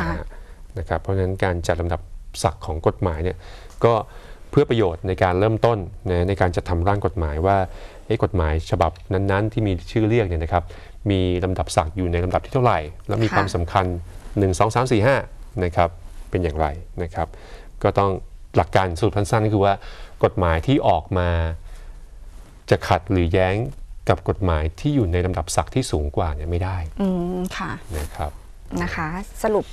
นะครับเพราะฉะนั้นการจัดลำดับศักดิ์ของกฎหมายเนี่ยก็เพื่อประโยชน์ในการเริ่มต้นนะในการจัดทำร่างกฎหมายว่าไอ้กฎหมายฉบับนั้นๆที่มีชื่อเรียกเนี่ยนะครับมีลำดับศักดิ์อยู่ในลำดับที่เท่าไหร่ แล้วมีความสำคัญ 1 2 3 4 5นะครับเป็นอย่างไรนะครับก็ต้องหลักการสรุปสั้นๆก็คือว่ากฎหมายที่ออกมา จะขัดหรือแย้งกับกฎหมายที่อยู่ในลำดับศักดิ์ที่สูงกว่าเนี่ยไม่ได้ค่ะ นะครับ นะคะ สรุป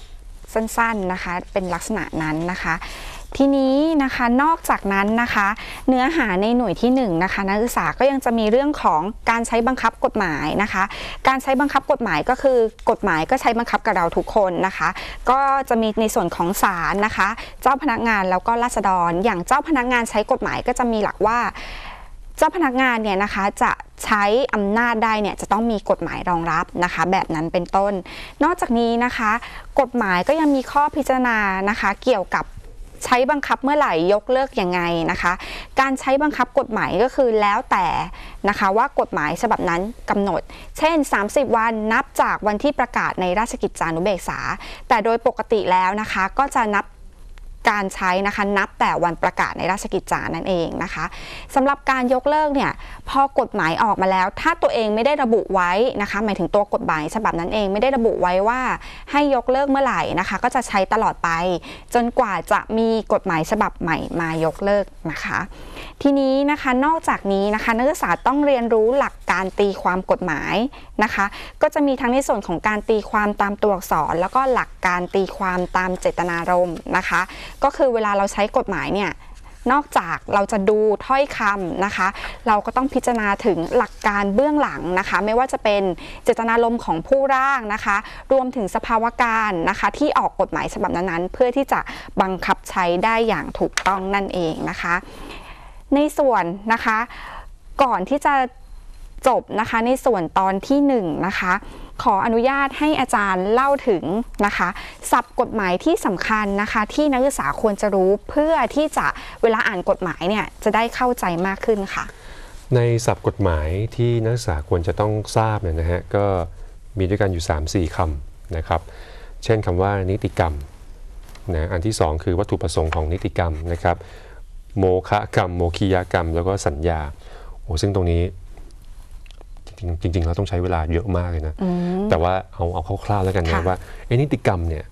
สั้นๆนะคะ เป็นลักษณะนั้นนะคะ ทีนี้นะคะ นอกจากนั้นนะคะ เนื้อหาในหน่วยที่1นนะคะนักศึกษาก็ยังจะมีเรื่องของการใช้บังคับกฎหมายนะคะ การใช้บังคับกฎหมายก็คือกฎหมายก็ใช้บังคับกับเราทุกคนนะคะ ก็จะมีในส่วนของศาลนะคะ เจ้าพนักงานแล้วก็ราษฎรอย่างเจ้าพนักงานใช้กฎหมายก็จะมีหลักว่าเจ้าพนักงานเนี่ยนะคะจะใช้อำนาจได้เนี่ยจะต้องมีกฎหมายรองรับนะคะ แบบนั้นเป็นต้น นอกจากนี้นะคะ กฎหมายก็ยังมีข้อพิจารณานะคะ เกี่ยวกับใช้บังคับเมื่อไหร่ยกเลิกยังไงนะคะ การใช้บังคับกฎหมายก็คือแล้วแต่นะคะว่ากฎหมายฉบับนั้นกำหนด เช่น 30 วันนับจากวันที่ประกาศในราชกิจจานุเบกษา แต่โดยปกติแล้วนะคะก็จะนับการใช้นะคะนับแต่วันประกาศในราชกิจจานั่นเองนะคะสำหรับการยกเลิกเนี่ยพอกฎหมายออกมาแล้ว ถ้าตัวเองไม่ได้ระบุไว้นะคะหมายถึงตัวกฎหมายฉบับนั้นเอง ไม่ได้ระบุไว้ว่าให้ยกเลิกเมื่อไหร่นะคะก็จะใช้ตลอดไป จนกว่าจะมีกฎหมายฉบับใหม่มายกเลิกนะคะ ทีนี้นะคะนอกจากนี้นะคะ นักศึกษาต้องเรียนรู้หลักการตีความกฎหมายนะคะ ก็จะมีทั้งในส่วนของการตีความตามตัวอักษร แล้วก็หลักการตีความตามเจตนารมณ์นะคะก็คือเวลาเราใช้กฎหมายเนี่ยนอกจากเราจะดูถ้อยคำนะคะ เราก็ต้องพิจารณาถึงหลักการเบื้องหลังนะคะ ไม่ว่าจะเป็นเจตนารมณ์ของผู้ร่างนะคะ รวมถึงสภาวะการนะคะ ที่ออกกฎหมายฉบับนั้นๆเพื่อที่จะบังคับใช้ได้อย่างถูกต้องนั่นเองนะคะ ในส่วนนะคะก่อนที่จะจบนะคะในส่วนตอนที่1นนะคะขออนุญาตให้อาจารย์เล่าถึงนะคะศัพท์กฎหมายที่สำคัญนะคะที่นักศึกษาควรจะรู้เพื่อที่จะเวลาอ่านกฎหมายเนี่ยจะได้เข้าใจมากขึ้นค่ะ ในศัพท์กฎหมายที่นักศึกษาควรจะต้องทราบเนี่ยนะฮะก็มีด้วยกันอยู่ 3-4คำนะครับ เช่นคำว่านิติกรรมนะอันที่ 2 คือวัตถุประสงค์ของนิติกรรมนะครับ โมฆะกรรม โมคียกรรม แล้วก็สัญญาโอ้ซึ่งตรงนี้จริงจริงเราต้องใช้เวลาเยอะมากเลยนะแต่ว่าเอาเอาคร่าวๆแล้วกันนะว่าเอนิติกรรมเนี่ย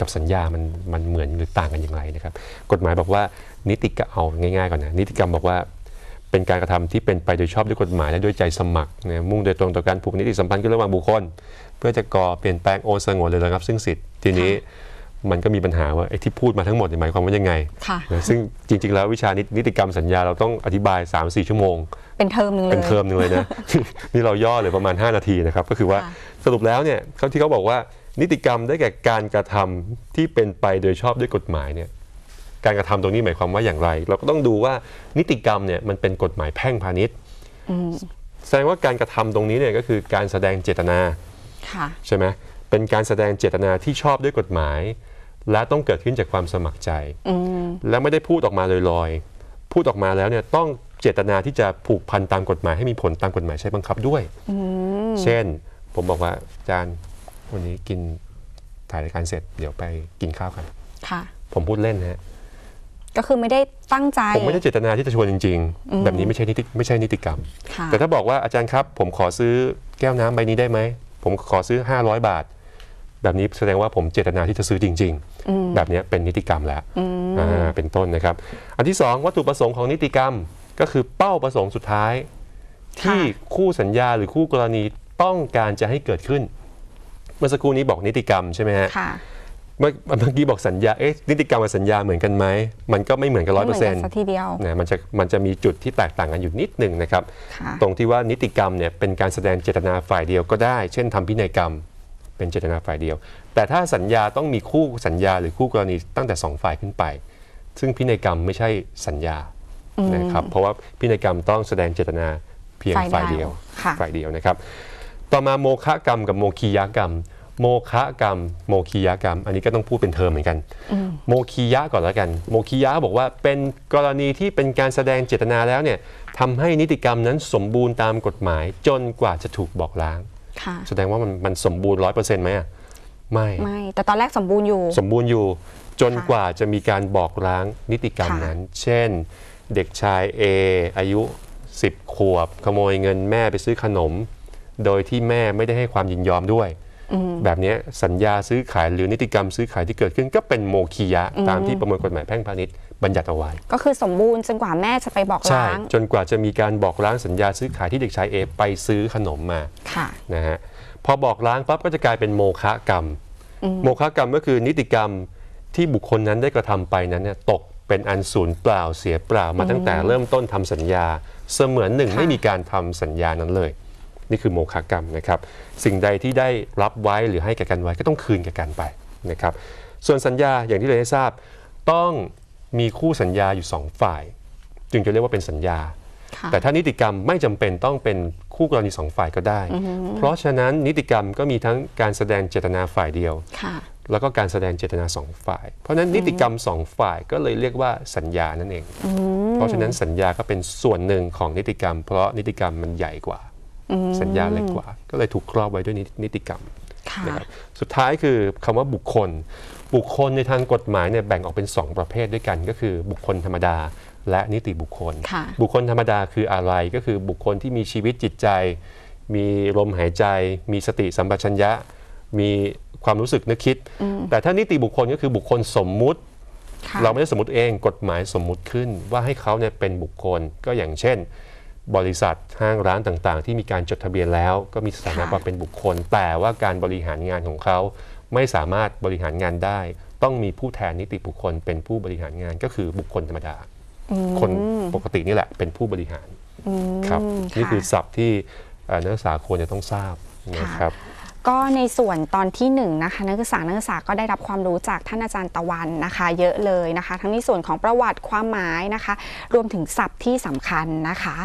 กับสัญญามันมันเหมือนหรือต่างกันอย่างไรนะครับกฎหมายบอกว่านิติกรรมเอาง่ายๆก่อนนะนิติกรรมบอกว่าเป็นการกระทำที่เป็นไปโดยชอบด้วยกฎหมายและด้วยใจสมัครนะมุ่งโดยตรงต่อการผูกนิติสัมพันธ์กั้นระหว่างบุคคล เพื่อจะก่อเปลี่ยนแปลงโอนสงวนเลยนะครับซึ่งสิทธิ์ทีนี้มันก็มีปัญหาว่าไอ้ที่พูดมาทั้งหมดหมายความว่ายังไงซึ่งจริง ๆ แล้ววิชานิติกรรมสัญญาเราต้องอธิบาย3-4 ชั่วโมง เป็นเทอมนึงเลย เป็นเทอมนึงเลยนะนี่เราย่อเหลือประมาณ 5 นาทีนะครับ ก็คือว่าสรุปแล้วเนี่ยเขาที่เขาบอกว่านิติกรรมได้แก่การกระทำที่เป็นไปโดยชอบด้วยกฎหมายเนี่ยการกระทำตรงนี้หมายความว่าอย่างไร เราก็ต้องดูว่านิติกรรมเนี่ยมันเป็นกฎหมายแพ่งพาณิชย์แสดงว่าการกระทำตรงนี้เนี่ยก็คือการแสดงเจตนาใช่ไหมเป็นการแสดงเจตนาที่ชอบด้วยกฎหมายและต้องเกิดขึ้นจากความสมัครใจและไม่ได้พูดออกมาลอยๆ พูดออกมาแล้วเนี่ยต้องเจตนาที่จะผูกพันตามกฎหมายให้มีผลตามกฎหมายใช้บังคับด้วยเช่นผมบอกว่าอาจารย์วันนี้กินถ่ายรายการเสร็จ เดี๋ยวไปกินข้าวกันผมพูดเล่นนะก็คือไม่ได้ตั้งใจผมไม่ได้เจตนาที่จะชวนจริง ๆ แบบนี้ไม่ใช่นิติไม่ใช่นิติกรรม แต่ถ้าบอกว่าอาจารย์ครับ ผมขอซื้อแก้วน้ำใบนี้ได้ไหมผมขอซื้อ500บาทแบบนี้แสดงว่าผมเจตนาที่จะซื้อจริงๆ แบบนี้เป็นนิติกรรมแล้วเป็นต้นนะครับ อันที่ 2 วัตถุประสงค์ของนิติกรรมก็คือเป้าประสงค์สุดท้าย ที่คู่สัญญาหรือคู่กรณีต้องการจะให้เกิดขึ้น เมื่อสักครู่นี้บอกนิติกรรมใช่ไหมฮะเมื่อกี้บอกสัญญาเอ๊ะนิติกรรมกับสัญญาเหมือนกันไหมมันก็ไม่เหมือนกันร้อยเปอร์เซ็นต์ทีเดียวนะมันจะมันจะมีจุดที่แตกต่างกันอยู่นิดหนึ่งนะครับตรงที่ว่านิติกรรมเนี่ยเป็นการแสดงเจตนาฝ่ายเดียวก็ได้ เช่น ทำพินัยกรรมเป็นเจตนาฝ่ายเดียว แต่ถ้าสัญญาต้องมีคู่สัญญาหรือคู่กรณีตั้งแต่ 2ฝ่ายขึ้นไป ซึ่งพินัยกรรมไม่ใช่สัญญานะครับ เพราะว่าพินัยกรรมต้องแสดงเจตนาเพียงฝ่ายเดียว ฝ่ายเดียวนะครับ ต่อมาโมฆะกรรมกับโมคียกรรม โมฆะกรรม โมคียกรรม อันนี้ก็ต้องพูดเป็นเทอมเหมือนกัน โมคียะก่อนแล้วกัน โมคียะบอกว่าเป็นกรณีที่เป็นการแสดงเจตนาแล้วเนี่ยทำให้นิติกรรมนั้นสมบูรณ์ตามกฎหมายจนกว่าจะถูกบอกล้างแสดงว่ามันมันสมบูรณ์ร้อยเปอร์เซ็นต์ไหมไม่ ไม่ แต่ตอนแรกสมบูรณ์อยู่ สมบูรณ์อยู่จนกว่าจะมีการบอกล้างนิติกรรมนั้น เช่นเด็กชาย A อายุ 10 ขวบ ขโมยเงินแม่ไปซื้อขนม โดยที่แม่ไม่ได้ให้ความยินยอมด้วยแบบนี้สัญญาซื้อขาย หรือนิติกรรมซื้อขายที่เกิดขึ้นก็เป็นโมคียะตามที่ประมวลกฎหมายแพ่งพาณิชย์บัญญัติเอาไว้ก็คือสมบูรณ์จนกว่าแม่จะไปบอกล้างจนกว่าจะมีการบอกล้างสัญญาซื้อขายที่เด็กชายเอไปซื้อขนมมาะนะฮะพอบอกล้างปั๊บก็จะกลายเป็นโมฆะกรรม โมฆะกรรมก็คือนิติกรรมที่บุคคลนั้นได้กระทำไปนั้นเนี่ยตกเป็นอันสูญเปล่าเสียเปล่ามาตั้งแต่เริ่มต้นทำสัญญาเสมือนหนึ่งไม่มีการทำสัญญานั้นเลยนี่คือโมฆะกรรมนะครับ สิ่งใดที่ได้รับไว้หรือให้แก่กันไว้ก็ต้องคืนแก่กันไปนะครับ ส่วนสัญญาอย่างที่เราได้ทราบ ต้องมีคู่สัญญาอยู่ 2 ฝ่าย จึงจะเรียกว่าเป็นสัญญา แต่ถ้านิติกรรมไม่จำเป็นต้องเป็นคู่กรณีสองฝ่ายก็ได้ เพราะฉะนั้นนิติกรรมก็มีทั้งการแสดงเจตนาฝ่ายเดียว แล้วก็การแสดงเจตนาสองฝ่าย เพราะนั้นนิติกรรมสองฝ่ายก็เลยเรียกว่าสัญญานั่นเอง เพราะฉะนั้นสัญญาก็เป็นส่วนหนึ่งของนิติกรรม เพราะนิติกรรมมันใหญ่กว่าสัญญาเล็กกว่า ก็เลยถูกครอบไว้ด้วยนิติกรรมนะครับสุดท้ายคือคำว่าบุคคล บุคคลในทางกฎหมายเนี่ยแบ่งออกเป็น2ประเภทด้วยกัน ก็คือบุคคลธรรมดา และนิติบุคคลบุคคลธรรมดาคืออะไร ก็คือบุคคลที่มีชีวิตจิตใจ มีลมหายใจ มีสติสัมปชัญญะ มีความรู้สึกนึกคิด แต่ถ้านิติบุคคลก็คือบุคคลสมมุติเราไม่ได้สมมติเองกฎหมายสมมุติขึ้น ว่าให้เขาเนี่ยเป็นบุคคลก็อย่างเช่นบริษัทห้างร้านต่าง ๆ ที่มีการจดทะเบียนแล้ว ก็มีสถานะความเป็นบุคคล แต่ว่าการบริหารงานของเขา ไม่สามารถบริหารงานได้ ต้องมีผู้แทนนิติบุคคลเป็นผู้บริหารงานก็คือบุคคลธรรมดา คนปกตินี่แหละเป็นผู้บริหารครับนี่คือศัพท์ที่นักศึกษาควรจะต้องทราบนะครับก็ในส่วนตอนที่1นนะคะนักศึกษานักศึกษาก็ได้รับความรู้จากท่านอาจารย์ตะวันนะคะ เยอะเลยนะคะ ทั้งในส่วนของประวัติความหมายนะคะ รวมถึงศัพท์ที่สำคัญนะคะ